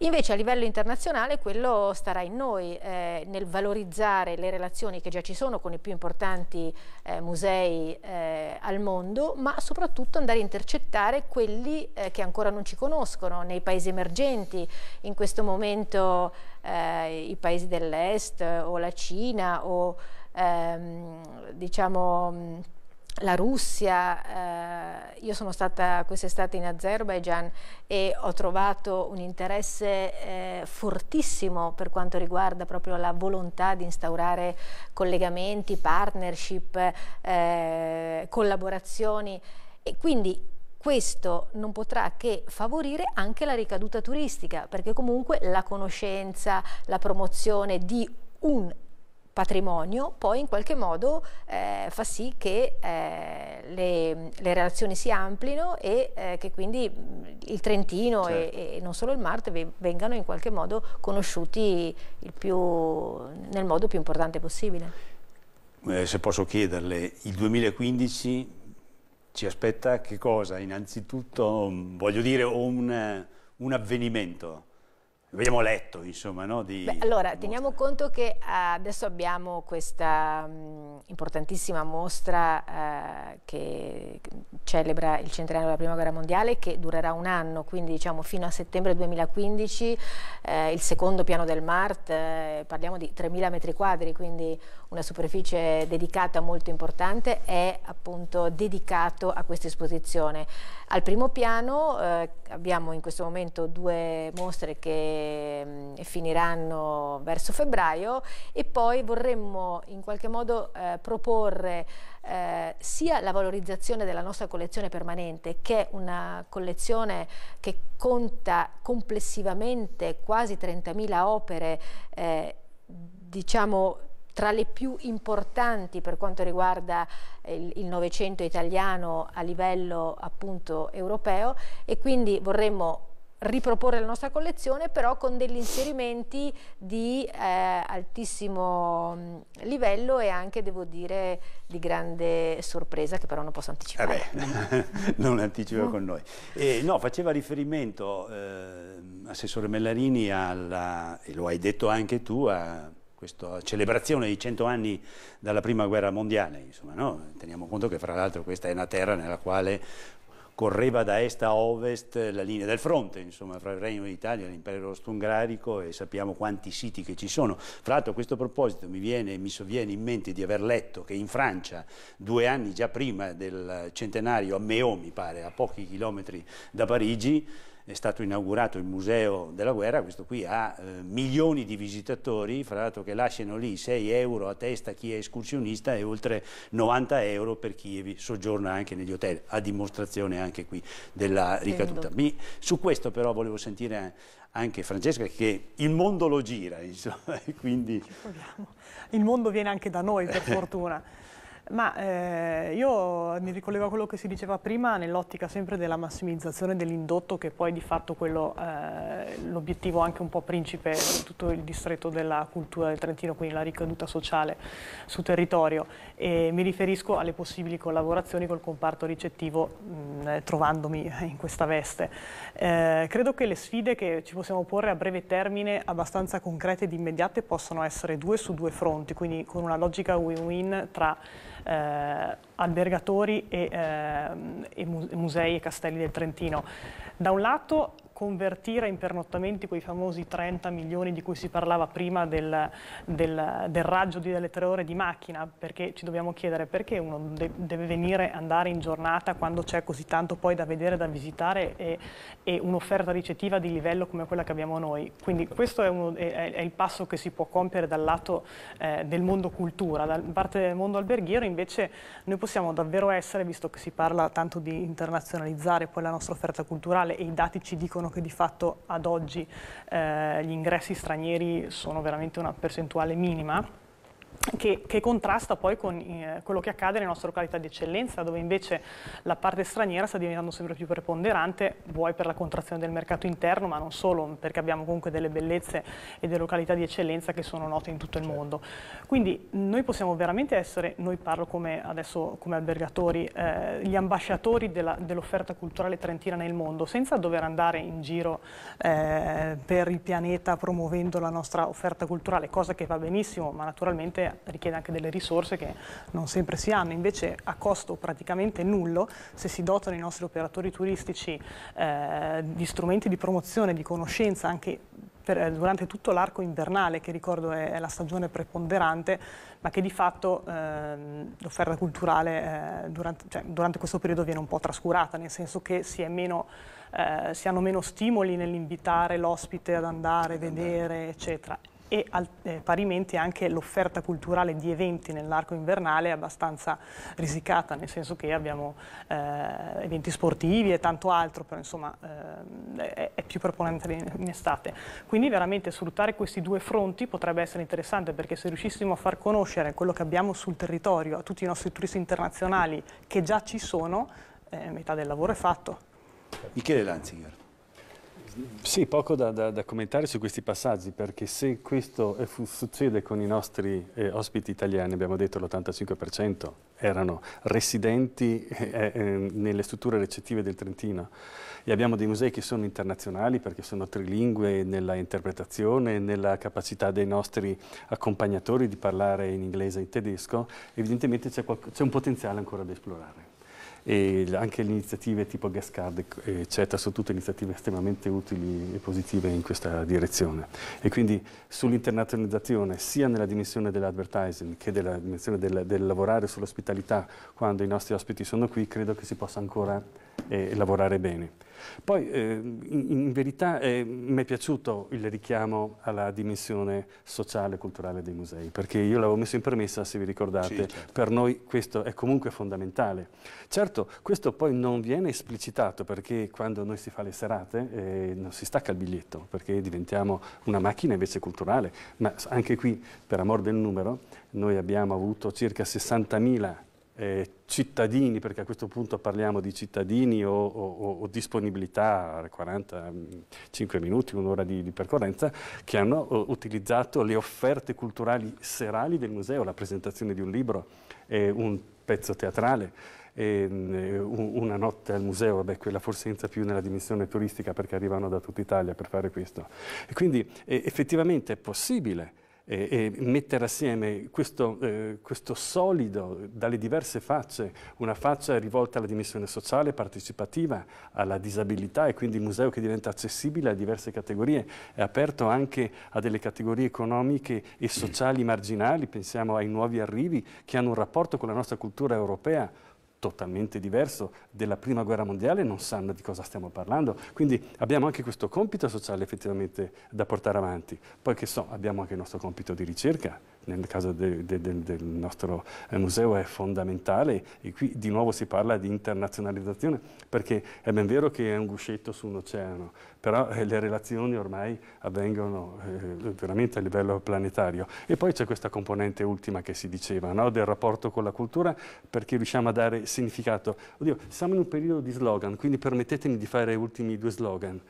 Invece a livello internazionale quello starà in noi, eh, nel valorizzare le relazioni che già ci sono con i più importanti eh, musei eh, al mondo, ma soprattutto andare a intercettare quelli eh, che ancora non ci conoscono, nei paesi emergenti, in questo momento eh, i paesi dell'est o la Cina o ehm, diciamo la Russia, eh, io sono stata quest'estate in Azerbaijan e ho trovato un interesse eh, fortissimo per quanto riguarda proprio la volontà di instaurare collegamenti, partnership, eh, collaborazioni e quindi questo non potrà che favorire anche la ricaduta turistica perché comunque la conoscenza, la promozione di un patrimonio poi in qualche modo eh, fa sì che eh, le, le, relazioni si amplino e eh, che quindi mm, il Trentino certo. e, e, non solo il Marte vengano in qualche modo conosciuti più, nel modo più importante possibile. Eh, se posso chiederle, il 2015 ci aspetta che cosa? Innanzitutto, mm, voglio dire, un, un avvenimento abbiamo letto, insomma, no? Di, Beh, allora, teniamo conto che eh, adesso abbiamo questa mm, importantissima mostra eh, che celebra il centenario della Prima Guerra Mondiale che durerà un anno, quindi diciamo fino a settembre 2015, eh, il secondo piano del MART, parliamo di 3.000 metri quadri, quindi una superficie dedicata molto importante è appunto dedicato a questa esposizione. Al primo piano eh, abbiamo in questo momento due mostre che mh, mm, finiranno verso febbraio e poi vorremmo in qualche modo eh, proporre eh, sia la valorizzazione della nostra collezione permanente che è una collezione che conta complessivamente quasi 30.000 opere eh, diciamo tra le più importanti per quanto riguarda eh, il Novecento italiano a livello appunto europeo e quindi vorremmo riproporre la nostra collezione però con degli inserimenti di eh, altissimo mm, livello e anche devo dire di grande sorpresa che però non posso anticipare eh beh, non anticipo con noi eh, no, faceva riferimento ehm, Assessore Mellarini alla, e lo hai detto anche tu a questa celebrazione di 100 anni dalla prima guerra mondiale. Insomma, no? Teniamo conto che fra l'altro questa è una terra nella quale correva da est a ovest la linea del fronte, insomma, fra il Regno d'Italia e l'impero austro-ungarico e sappiamo quanti siti che ci sono. Fra l'altro a questo proposito mi, viene, mi sovviene in mente di aver letto che in Francia, due anni già prima del centenario a Meaux, mi pare, a pochi chilometri da Parigi, è stato inaugurato il Museo della Guerra, questo qui ha eh, milioni di visitatori, fra l'altro che lasciano lì 6 euro a testa chi è escursionista e oltre 90 euro per chi soggiorna anche negli hotel, a dimostrazione anche qui della ricaduta. Mi, su questo però volevo sentire anche Francesca che il mondo lo gira, insomma, quindi... Il mondo viene anche da noi, per fortuna. Ma eh, io mi ricollego a quello che si diceva prima nell'ottica sempre della massimizzazione dell'indotto che poi di fatto quello eh, l'obiettivo anche un po' principe di tutto il distretto della cultura del Trentino, quindi la ricaduta sociale sul territorio e mi riferisco alle possibili collaborazioni col comparto ricettivo mh, mm, eh, trovandomi in questa veste. Eh, credo che le sfide che ci possiamo porre a breve termine abbastanza concrete ed immediate possano essere due su due fronti, quindi con una logica win-win tra eh, albergatori e, eh, e musei e castelli del Trentino. Da un lato convertire in pernottamenti quei famosi 30 milioni di cui si parlava prima del, del, del raggio di, delle tre ore di macchina, perché ci dobbiamo chiedere perché uno de deve venire, andare in giornata quando c'è così tanto poi da vedere, da visitare e, e un'offerta ricettiva di livello come quella che abbiamo noi. Quindi certo. questo è, uno, è, è il passo che si può compiere dal lato eh, del mondo cultura, da parte del mondo alberghiero invece noi possiamo davvero essere, visto che si parla tanto di internazionalizzare poi la nostra offerta culturale e i dati ci dicono sono che di fatto ad oggi eh, gli ingressi stranieri sono veramente una percentuale minima che, che, contrasta poi con eh, quello che accade nelle nostre località di eccellenza, dove invece la parte straniera sta diventando sempre più preponderante, vuoi per la contrazione del mercato interno, ma non solo, perché abbiamo comunque delle bellezze e delle località di eccellenza che sono note in tutto il certo. mondo. Quindi noi possiamo veramente essere, noi parlo come adesso come albergatori, eh, gli ambasciatori dell'offerta dell culturale trentina nel mondo, senza dover andare in giro eh, per il pianeta promuovendo la nostra offerta culturale, cosa che va benissimo, ma naturalmente richiede anche delle risorse che non sempre si hanno, invece a costo praticamente nullo, se si dotano i nostri operatori turistici eh, di strumenti di promozione, di conoscenza anche per, eh, durante tutto l'arco invernale, che ricordo è, è, la stagione preponderante, ma che di fatto eh, l'offerta culturale eh, durante, cioè, durante, questo periodo viene un po' trascurata, nel senso che si, meno, eh, si hanno meno stimoli nell'invitare l'ospite ad andare, vedere, eccetera e al, eh, parimenti anche l'offerta culturale di eventi nell'arco invernale è abbastanza risicata, nel senso che abbiamo eh, eventi sportivi e tanto altro, però insomma eh, è, è, più preponente in, estate. Quindi veramente sfruttare questi due fronti potrebbe essere interessante perché se riuscissimo a far conoscere quello che abbiamo sul territorio a tutti i nostri turisti internazionali che già ci sono, eh, metà del lavoro è fatto. Michele Lanzinger. Sì, poco da, da, da, commentare su questi passaggi, perché se questo succede con i nostri eh, ospiti italiani, abbiamo detto l'85% erano residenti eh, eh, nelle strutture recettive del Trentino e abbiamo dei musei che sono internazionali perché sono trilingue nella interpretazione, nella capacità dei nostri accompagnatori di parlare in inglese e in tedesco, evidentemente c'è un potenziale ancora da esplorare e anche le iniziative tipo gas card eh, eccetera sono tutte iniziative estremamente utili e positive in questa direzione e quindi sull'internazionalizzazione sia nella dimensione dell'advertising che della dimensione del, del lavorare sull'ospitalità quando i nostri ospiti sono qui credo che si possa ancora e lavorare bene. Poi eh, in, in, verità eh, mi è piaciuto il richiamo alla dimensione sociale e culturale dei musei, perché io l'avevo messo in premessa, se vi ricordate, sì, certo. per noi questo è comunque fondamentale. Certo, questo poi non viene esplicitato perché quando noi si fa le serate eh, non si stacca il biglietto, perché diventiamo una macchina invece culturale, ma anche qui, per amor del numero, noi abbiamo avuto circa 60.000 eh, cittadini, perché a questo punto parliamo di cittadini o, o, o disponibilità, 45 mm, minuti, un'ora di, di, percorrenza, che hanno eh, utilizzato le offerte culturali serali del museo, la presentazione di un libro, eh, un pezzo teatrale, eh, una notte al museo, beh, quella forse senza più nella dimensione turistica perché arrivano da tutta Italia per fare questo. E quindi effettivamente è possibile e, e mettere assieme questo, eh, questo, solido dalle diverse facce, una faccia rivolta alla dimensione sociale, partecipativa, alla disabilità e quindi il museo che diventa accessibile a diverse categorie, è aperto anche a delle categorie economiche e sociali marginali, pensiamo ai nuovi arrivi che hanno un rapporto con la nostra cultura europea totalmente diverso della prima guerra mondiale non sanno di cosa stiamo parlando. Quindi abbiamo anche questo compito sociale effettivamente da portare avanti. Poi che so, abbiamo anche il nostro compito di ricerca nel caso de, de, de, del nostro eh, museo è fondamentale e qui di nuovo si parla di internazionalizzazione perché è ben vero che è un guscetto su un oceano, però eh, le relazioni ormai avvengono eh, veramente a livello planetario. E poi c'è questa componente ultima che si diceva, no? del rapporto con la cultura, perché riusciamo a dare significato. Oddio, siamo in un periodo di slogan, quindi permettetemi di fare ultimi due slogan.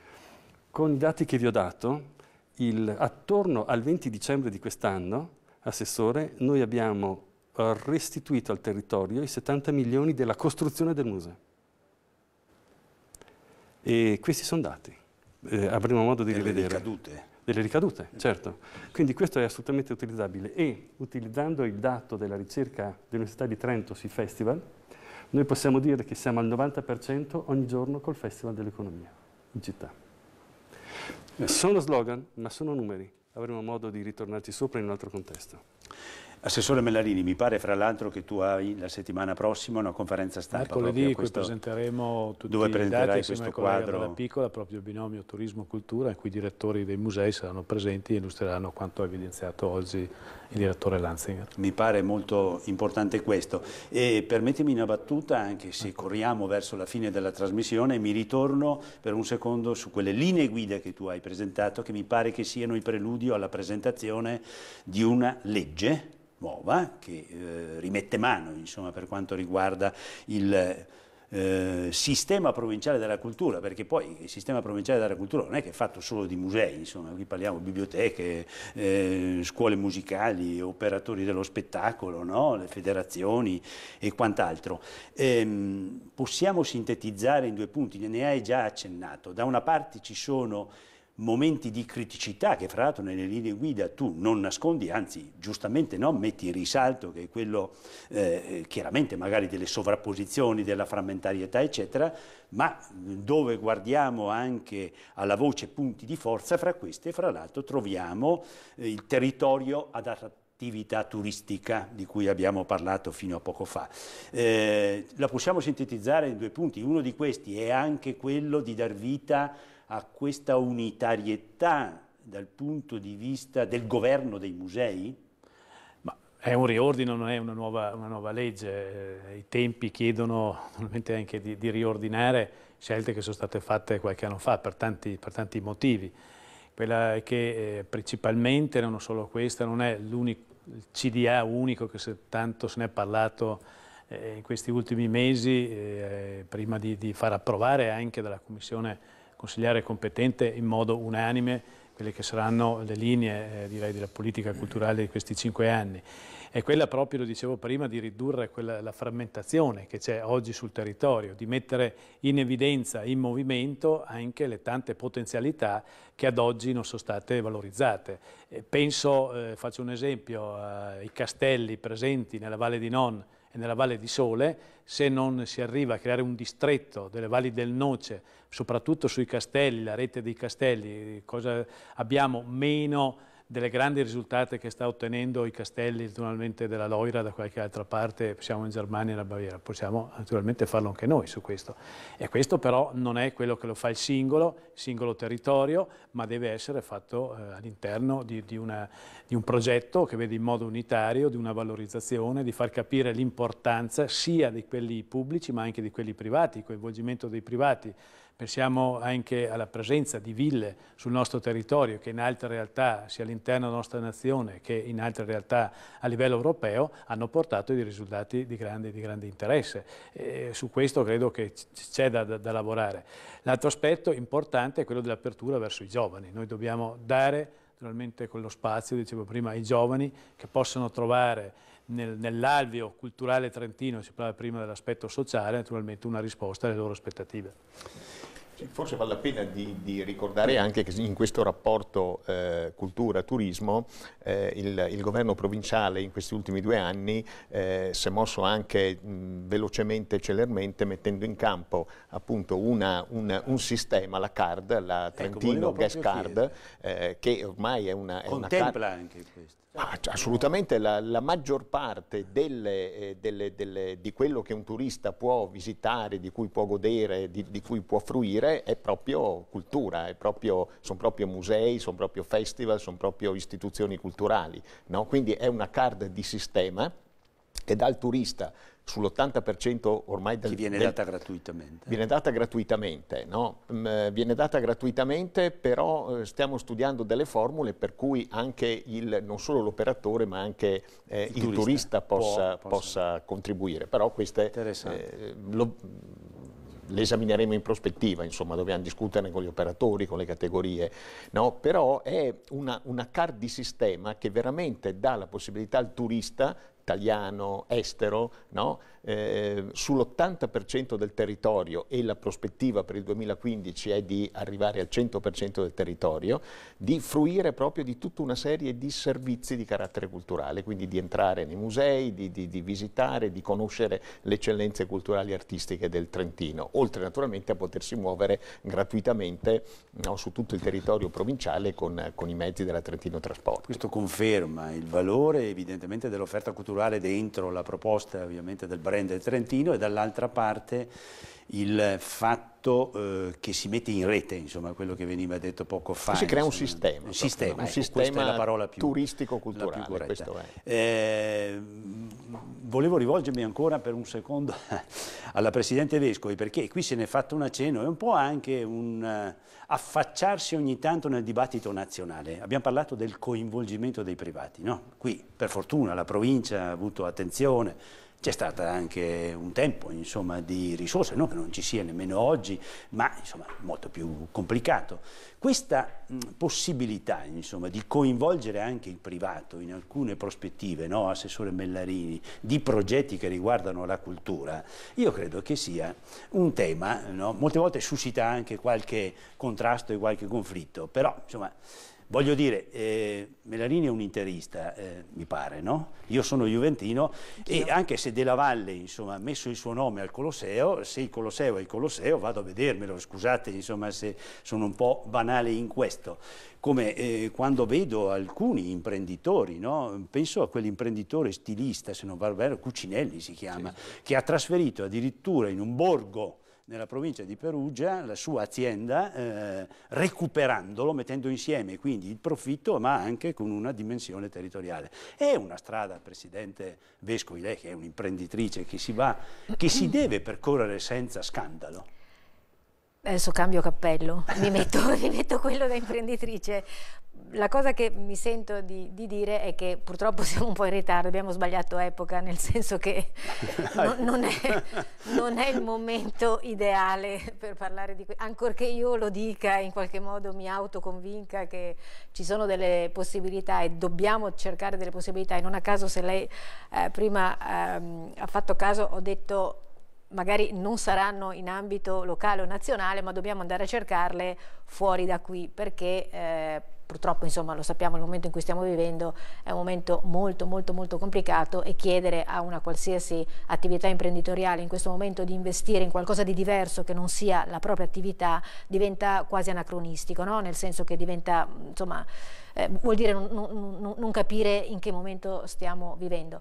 Con i dati che vi ho dato, il, attorno al 20 dicembre di quest'anno, Assessore, noi abbiamo eh, restituito al territorio i 70 milioni della costruzione del museo. E questi sono dati, eh, avremo modo di delle rivedere. Delle ricadute. Delle ricadute, certo. Quindi questo è assolutamente utilizzabile e utilizzando il dato della ricerca dell'Università di Trento sui festival, noi possiamo dire che siamo al 90% ogni giorno col Festival dell'Economia in città. Sono slogan, ma sono numeri avremo modo di ritornarci sopra in un altro contesto. Assessore Mellarini, mi pare fra l'altro che tu hai la settimana prossima una conferenza stampa. Mercoledì qui presenteremo tutti dove i dati questo quadro. Della piccola, proprio il binomio turismo-cultura, in cui i direttori dei musei saranno presenti e illustreranno quanto ha evidenziato oggi il direttore Lanzinger. Mi pare molto importante questo. E permettimi una battuta, anche se ecco. corriamo verso la fine della trasmissione, mi ritorno per un secondo su quelle linee guida che tu hai presentato, che mi pare che siano il preludio alla presentazione di una legge nuova che eh, rimette mano insomma, per quanto riguarda il eh, sistema provinciale della cultura, perché poi il sistema provinciale della cultura non è che è fatto solo di musei, insomma, qui parliamo di biblioteche, eh, scuole musicali, operatori dello spettacolo, no? le federazioni e quant'altro. Ehm, possiamo sintetizzare in due punti, ne hai già accennato, da una parte ci sono momenti di criticità che fra l'altro nelle linee guida tu non nascondi, anzi giustamente no, metti in risalto che è quello eh, eh, chiaramente magari delle sovrapposizioni, della frammentarietà eccetera, ma dove guardiamo anche alla voce punti di forza, fra queste fra l'altro troviamo eh, il territorio ad attività turistica di cui abbiamo parlato fino a poco fa. Eh, la possiamo sintetizzare in due punti, uno di questi è anche quello di dar vita a questa unitarietà dal punto di vista del governo dei musei? Ma è un riordino, non è una nuova, una nuova legge. Eh, I tempi chiedono anche di, di, riordinare scelte che sono state fatte qualche anno fa per tanti, per tanti motivi. Quella che eh, principalmente, non solo questa, non è il CDA unico che se tanto se ne è parlato eh, in questi ultimi mesi, eh, prima di, di far approvare anche dalla Commissione consigliere competente in modo unanime quelle che saranno le linee eh, direi, della politica culturale di questi cinque anni. È quella proprio, lo dicevo prima, di ridurre quella, la frammentazione che c'è oggi sul territorio, di mettere in evidenza, in movimento anche le tante potenzialità che ad oggi non sono state valorizzate. Eh, penso, eh, faccio un esempio, ai castelli presenti nella Valle di Non, e nella Valle di Sole, se non si arriva a creare un distretto delle valli del Noce, soprattutto sui castelli, la rete dei castelli, cosa abbiamo meno delle grandi risultate che sta ottenendo i castelli naturalmente della Loira da qualche altra parte, siamo in Germania e la Baviera, possiamo naturalmente farlo anche noi su questo. E questo però non è quello che lo fa il singolo, il singolo territorio, ma deve essere fatto eh, all'interno di, di, di, un progetto che vede in modo unitario, di una valorizzazione, di far capire l'importanza sia di quelli pubblici ma anche di quelli privati, il coinvolgimento dei privati Pensiamo anche alla presenza di ville sul nostro territorio che in altre realtà, sia all'interno della nostra nazione che in altre realtà a livello europeo, hanno portato dei risultati di grande, di grande interesse. E su questo credo che c'è da, da, da lavorare. L'altro aspetto importante è quello dell'apertura verso i giovani. Noi dobbiamo dare naturalmente con lo spazio, dicevo prima, ai giovani che possano trovare nel, nell'alveo culturale trentino, si parlava prima dell'aspetto sociale, naturalmente una risposta alle loro aspettative. Forse vale la pena di, di, ricordare anche che in questo rapporto eh, cultura-turismo eh, il, il, governo provinciale in questi ultimi due anni eh, si è mosso anche mh, velocemente e celermente mettendo in campo appunto una, un, un, sistema, la CARD, la ecco, Trentino ecco, Gas Card, eh, che ormai è una... È Contempla una anche questo. Ah, cioè, assolutamente, la, la, maggior parte delle, eh, delle, delle, di quello che un turista può visitare, di cui può godere, di, di cui può fruire, è proprio cultura, sono proprio musei, sono proprio festival, sono proprio istituzioni culturali. No? Quindi è una card di sistema che dà al turista sull'80% ormai del... Che viene data del, gratuitamente. Viene data gratuitamente, no? Mm, eh, viene data gratuitamente, però eh, stiamo studiando delle formule per cui anche il, non solo l'operatore ma anche eh, il, il, turista, turista possa, può, possa contribuire. Però queste eh, lo, mm, le esamineremo in prospettiva, insomma, dobbiamo discuterne con gli operatori, con le categorie, no? però è una, una card di sistema che veramente dà la possibilità al turista italiano, estero, no? eh, sull'80% del territorio e la prospettiva per il 2015 è di arrivare al 100% del territorio, di fruire proprio di tutta una serie di servizi di carattere culturale, quindi di entrare nei musei, di, di, di visitare, di conoscere le eccellenze culturali e artistiche del Trentino, oltre naturalmente a potersi muovere gratuitamente no, su tutto il territorio provinciale con, con i mezzi della Trentino Trasporti. Questo conferma il valore evidentemente dell'offerta culturale dentro la proposta ovviamente del Brexit prende il Trentino e dall'altra parte il fatto eh, che si mette in rete, insomma, quello che veniva detto poco fa. Si crea insomma, un sistema. Un sistema, un ecco, sistema più, turistico-culturale. Eh, volevo rivolgermi ancora per un secondo alla Presidente Vescovi, perché qui se ne è fatto un accenno, è un po' anche un eh, affacciarsi ogni tanto nel dibattito nazionale. Abbiamo parlato del coinvolgimento dei privati, no? Qui, per fortuna, la provincia ha avuto attenzione, c'è stato anche un tempo insomma, di risorse, non che non ci sia nemmeno oggi, ma insomma, molto più complicato. Questa mh, possibilità insomma, di coinvolgere anche il privato in alcune prospettive, no? Assessore Mellarini, di progetti che riguardano la cultura, io credo che sia un tema, no? molte volte suscita anche qualche contrasto e qualche conflitto, però insomma Voglio dire, eh, Melarini è un interista, eh, mi pare, no? Io sono Juventino e anche se Della Valle insomma, ha messo il suo nome al Colosseo, se il Colosseo è il Colosseo vado a vedermelo, scusate insomma, se sono un po' banale in questo. Come eh, quando vedo alcuni imprenditori, no? penso a quell'imprenditore stilista, se non vero, Cucinelli si chiama, sì, sì. che ha trasferito addirittura in un borgo nella provincia di Perugia la sua azienda eh, recuperandolo, mettendo insieme quindi il profitto ma anche con una dimensione territoriale. È una strada, Presidente Vescovi, lei che è un'imprenditrice, che si va, che si deve percorrere senza scandalo. Adesso cambio cappello, mi metto, mi metto quello da imprenditrice, la cosa che mi sento di, di, dire è che purtroppo siamo un po' in ritardo, abbiamo sbagliato epoca, nel senso che non, non, è, non è, il momento ideale per parlare di questo, ancorché io lo dica e in qualche modo mi autoconvinca che ci sono delle possibilità e dobbiamo cercare delle possibilità e non a caso se lei eh, prima ehm, ha fatto caso ho detto magari non saranno in ambito locale o nazionale, ma dobbiamo andare a cercarle fuori da qui perché eh, purtroppo insomma, lo sappiamo il momento in cui stiamo vivendo è un momento molto molto molto complicato e chiedere a una qualsiasi attività imprenditoriale in questo momento di investire in qualcosa di diverso che non sia la propria attività diventa quasi anacronistico no? nel senso che diventa insomma eh, vuol dire non, non, non capire in che momento stiamo vivendo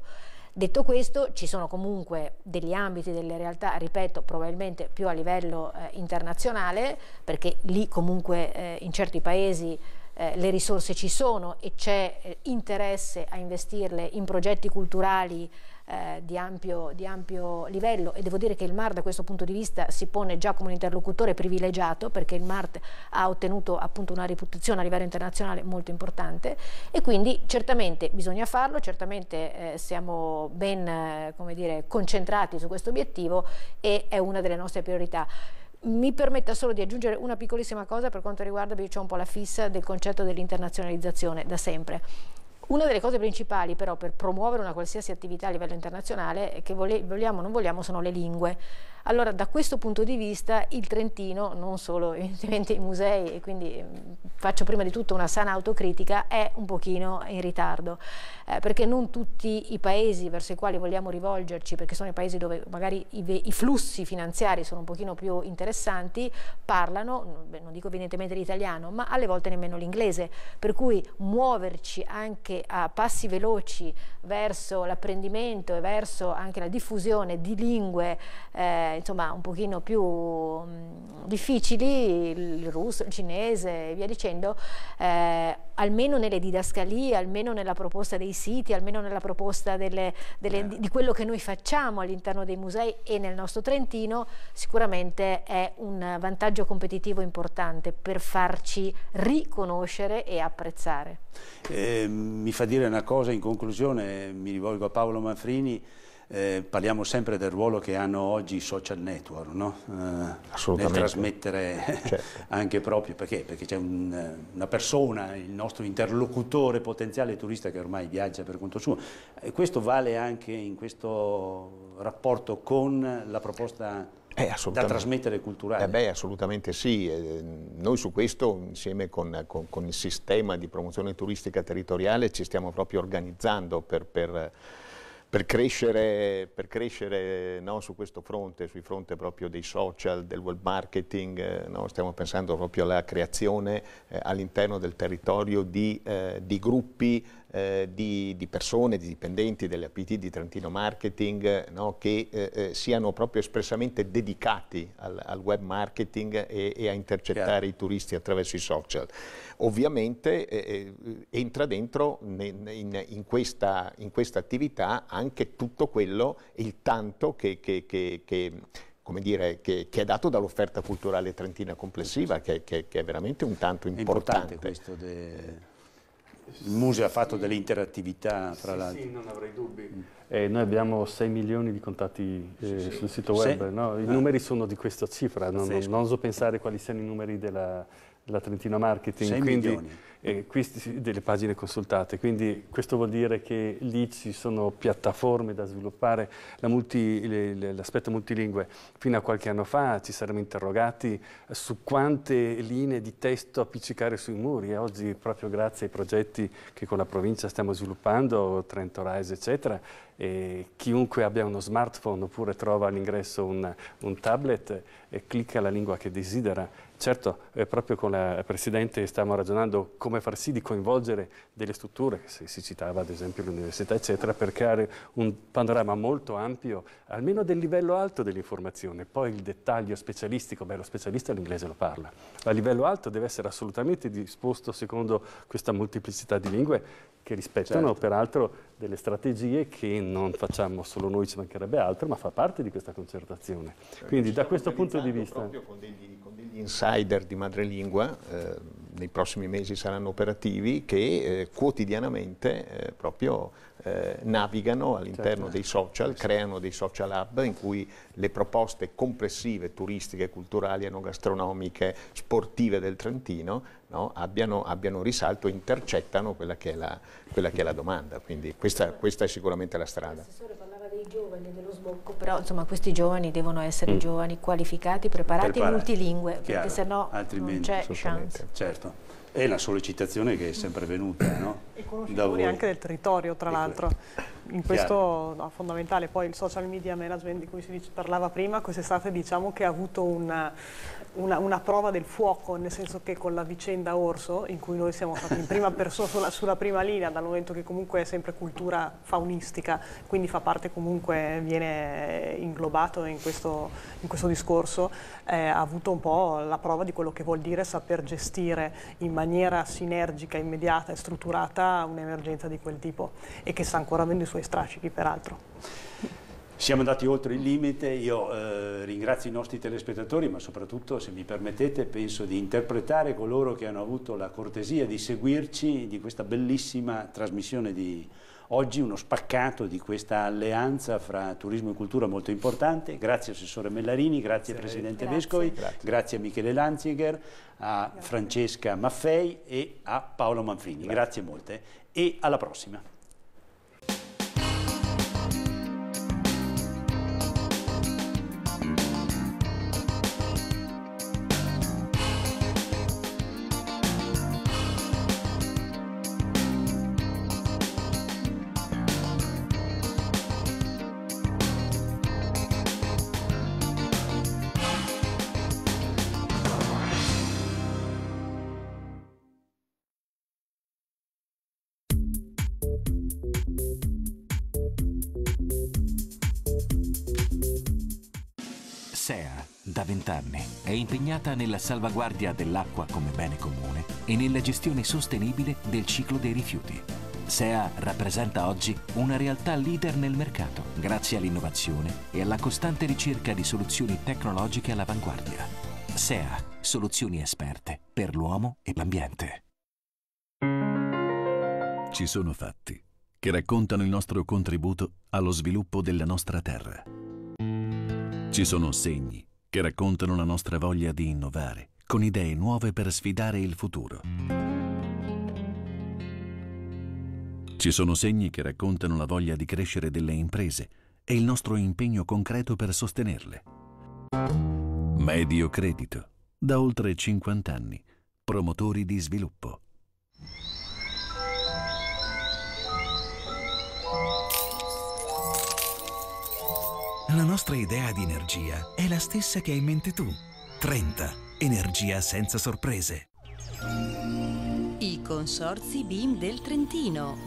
Detto questo, ci sono comunque degli ambiti, delle realtà, ripeto, probabilmente più a livello eh, internazionale, perché lì comunque eh, in certi paesi eh, le risorse ci sono e c'è eh, interesse a investirle in progetti culturali eh, di, ampio, di, ampio, livello e devo dire che il MAR da questo punto di vista si pone già come un interlocutore privilegiato perché il MAR ha ottenuto appunto una reputazione a livello internazionale molto importante e quindi certamente bisogna farlo, certamente eh, siamo ben eh, dire, concentrati su questo obiettivo e è una delle nostre priorità mi permetta solo di aggiungere una piccolissima cosa per quanto riguarda, perché c'è un po' la fissa del concetto dell'internazionalizzazione da sempre. Una delle cose principali però per promuovere una qualsiasi attività a livello internazionale che vogliamo o non vogliamo sono le lingue. Allora da questo punto di vista il Trentino, non solo evidentemente i musei, e quindi mm, faccio prima di tutto una sana autocritica, è un pochino in ritardo, eh, perché non tutti i paesi verso i quali vogliamo rivolgerci, perché sono i paesi dove magari i, i flussi finanziari sono un pochino più interessanti, parlano, non dico evidentemente l'italiano, ma alle volte nemmeno l'inglese, per cui muoverci anche a passi veloci verso l'apprendimento e verso anche la diffusione di lingue eh, insomma, un pochino più difficili, il russo, il cinese e via dicendo, eh, almeno nelle didascalie, almeno nella proposta dei siti, almeno nella proposta delle, delle, eh. di quello che noi facciamo all'interno dei musei e nel nostro Trentino, sicuramente è un vantaggio competitivo importante per farci riconoscere e apprezzare. Eh, mi fa dire una cosa in conclusione, mi rivolgo a Paolo Manfrini, eh, parliamo sempre del ruolo che hanno oggi i social network, no? eh, nel trasmettere certo. anche proprio, perché? perché c'è un, eh, una persona, il nostro interlocutore potenziale turista che ormai viaggia per conto suo, e questo vale anche in questo rapporto con la proposta eh, da trasmettere culturale. Eh beh, assolutamente sì. Eh, noi su questo, insieme con, con, con, il sistema di promozione turistica territoriale, ci stiamo proprio organizzando per, per per crescere, per crescere no, su questo fronte, sui fronte proprio dei social, del web marketing, eh, no? stiamo pensando proprio alla creazione eh, all'interno del territorio di, eh, di gruppi eh, di, di, persone, di dipendenti delle APT di Trentino Marketing no, che eh, eh, siano proprio espressamente dedicati al, al web marketing e, e a intercettare Chiaro. i turisti attraverso i social. Ovviamente eh, eh entra dentro in, in, questa, in, questa, attività anche tutto quello, il tanto che, che, che, che come dire, che, che è dato dall'offerta culturale trentina complessiva, che, che, che, è veramente un tanto importante. È importante questo de... Il museo ha fatto delle interattività, fra sì, l'altro. Sì, non avrei dubbi. Eh, noi abbiamo 6 milioni di contatti eh, sì, sì. sul sito web, no? i eh. numeri sono di questa cifra, non, non, non, oso pensare quali siano i numeri della, della Trentino Marketing. 6 quindi, milioni eh, delle pagine consultate, quindi questo vuol dire che lì ci sono piattaforme da sviluppare, l'aspetto La multi, multilingue fino a qualche anno fa ci saremmo interrogati eh, su quante linee di testo appiccicare sui muri e oggi proprio grazie ai progetti che con la provincia stiamo sviluppando, Trento Rise eccetera, e chiunque abbia uno smartphone oppure trova all'ingresso un, un, tablet e clicca la lingua che desidera. Certo, eh, proprio con la eh, Presidente stiamo ragionando come far sì di coinvolgere delle strutture, se si citava ad esempio l'università eccetera, per creare un panorama molto ampio, almeno del livello alto dell'informazione, poi il dettaglio specialistico, beh lo specialista l'inglese lo parla, a livello alto deve essere assolutamente disposto secondo questa moltiplicità di lingue che rispettano certo. peraltro delle strategie che non facciamo solo noi, ci mancherebbe altro, ma fa parte di questa concertazione. Cioè, Quindi da questo punto di vista... Proprio con degli, con degli insider di madrelingua, eh, nei prossimi mesi saranno operativi, che eh, quotidianamente eh, proprio eh, navigano all'interno certo. dei social, creano dei social hub in cui le proposte complessive turistiche, culturali, enogastronomiche, sportive del Trentino no? abbiano, abbiano, un risalto, intercettano quella che è la, che è la domanda. Quindi questa, questa, è sicuramente la strada. L'assessore parlava dei giovani, dello sbocco, però insomma questi giovani devono essere mm. giovani qualificati, preparati, preparati. multilingue, Chiaro, perché sennò altrimenti, non c'è chance. Certo. È la sollecitazione che è sempre venuta, no? E conoscitori anche del territorio, tra l'altro. In questo no, fondamentale, poi il social media management di cui si parlava prima, quest'estate diciamo che ha avuto un una, una, prova del fuoco, nel senso che con la vicenda Orso, in cui noi siamo stati in prima persona sulla, sulla, prima linea, dal momento che comunque è sempre cultura faunistica, quindi fa parte comunque, viene inglobato in questo, in questo discorso, eh, ha avuto un po' la prova di quello che vuol dire saper gestire in maniera sinergica, immediata e strutturata un'emergenza di quel tipo e che sta ancora avendo i suoi strascichi peraltro. Siamo andati oltre il limite, io eh, ringrazio i nostri telespettatori, ma soprattutto, se mi permettete, penso di interpretare coloro che hanno avuto la cortesia di seguirci di questa bellissima trasmissione di oggi, uno spaccato di questa alleanza fra turismo e cultura molto importante. Grazie Assessore Mellarini, grazie, grazie Presidente grazie. Vescovi, grazie. grazie. a Michele Lanziger, a Francesca Maffei e a Paolo Manfrini. Grazie molte e alla prossima. impegnata nella salvaguardia dell'acqua come bene comune e nella gestione sostenibile del ciclo dei rifiuti. SEA rappresenta oggi una realtà leader nel mercato, grazie all'innovazione e alla costante ricerca di soluzioni tecnologiche all'avanguardia. SEA, soluzioni esperte per l'uomo e l'ambiente. Ci sono fatti che raccontano il nostro contributo allo sviluppo della nostra terra. Ci sono segni che raccontano la nostra voglia di innovare, con idee nuove per sfidare il futuro. Ci sono segni che raccontano la voglia di crescere delle imprese e il nostro impegno concreto per sostenerle. Medio Credito, da oltre 50 anni, promotori di sviluppo. La nostra idea di energia è la stessa che hai in mente tu. 30. Energia senza sorprese. I consorzi BIM del Trentino.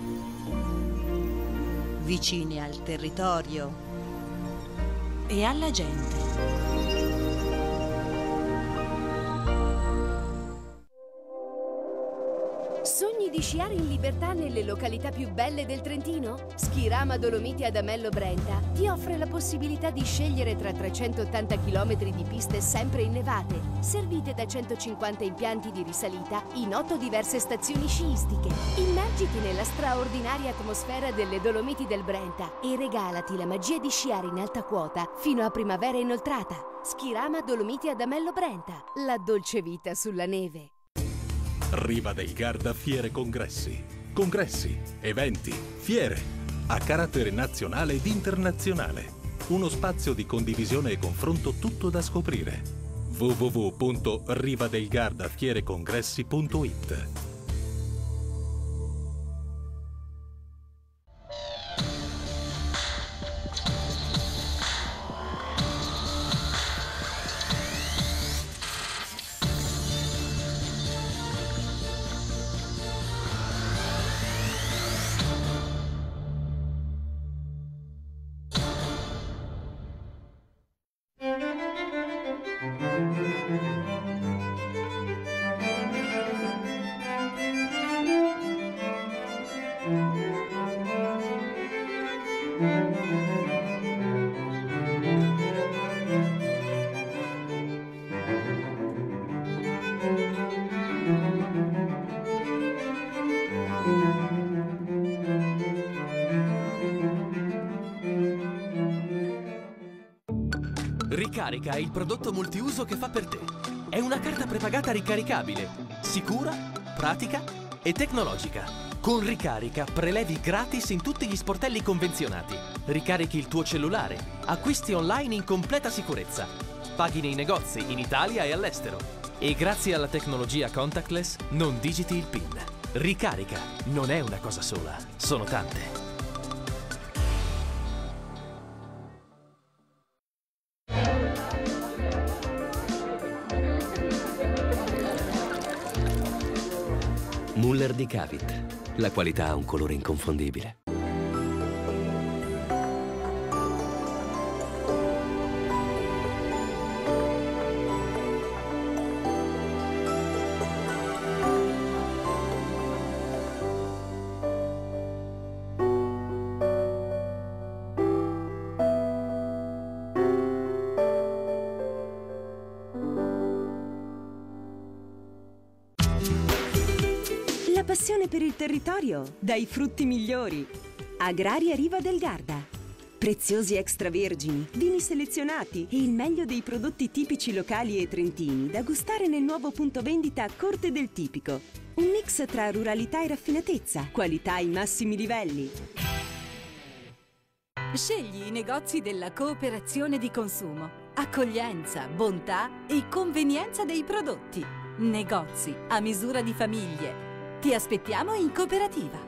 Vicini al territorio e alla gente. di sciare in libertà nelle località più belle del Trentino? Schirama Dolomiti Adamello Brenta ti offre la possibilità di scegliere tra 380 km di piste sempre innevate, servite da 150 impianti di risalita in 8 diverse stazioni sciistiche. Immergiti nella straordinaria atmosfera delle Dolomiti del Brenta e regalati la magia di sciare in alta quota fino a primavera inoltrata. Schirama Dolomiti Adamello Brenta, la dolce vita sulla neve. Riva del Garda Fiere Congressi. Congressi, eventi, fiere a carattere nazionale ed internazionale. Uno spazio di condivisione e confronto tutto da scoprire. www.rivadelgardaffierecongressi.it Ricarica è il prodotto multiuso che fa per te. È una carta prepagata ricaricabile, sicura, pratica e tecnologica. Con Ricarica prelevi gratis in tutti gli sportelli convenzionati. Ricarichi il tuo cellulare, acquisti online in completa sicurezza. Paghi nei negozi in Italia e all'estero. E grazie alla tecnologia contactless non digiti il PIN. Ricarica non è una cosa sola, sono tante. Muller di Cavit. La qualità ha un colore inconfondibile. laboratorio dai frutti migliori. Agraria Riva del Garda. Preziosi extravergini, vini selezionati e il meglio dei prodotti tipici locali e trentini da gustare nel nuovo punto vendita Corte del Tipico. Un mix tra ruralità e raffinatezza, qualità ai massimi livelli. Scegli i negozi della cooperazione di consumo. Accoglienza, bontà e convenienza dei prodotti. Negozi a misura di famiglie ti aspettiamo in cooperativa.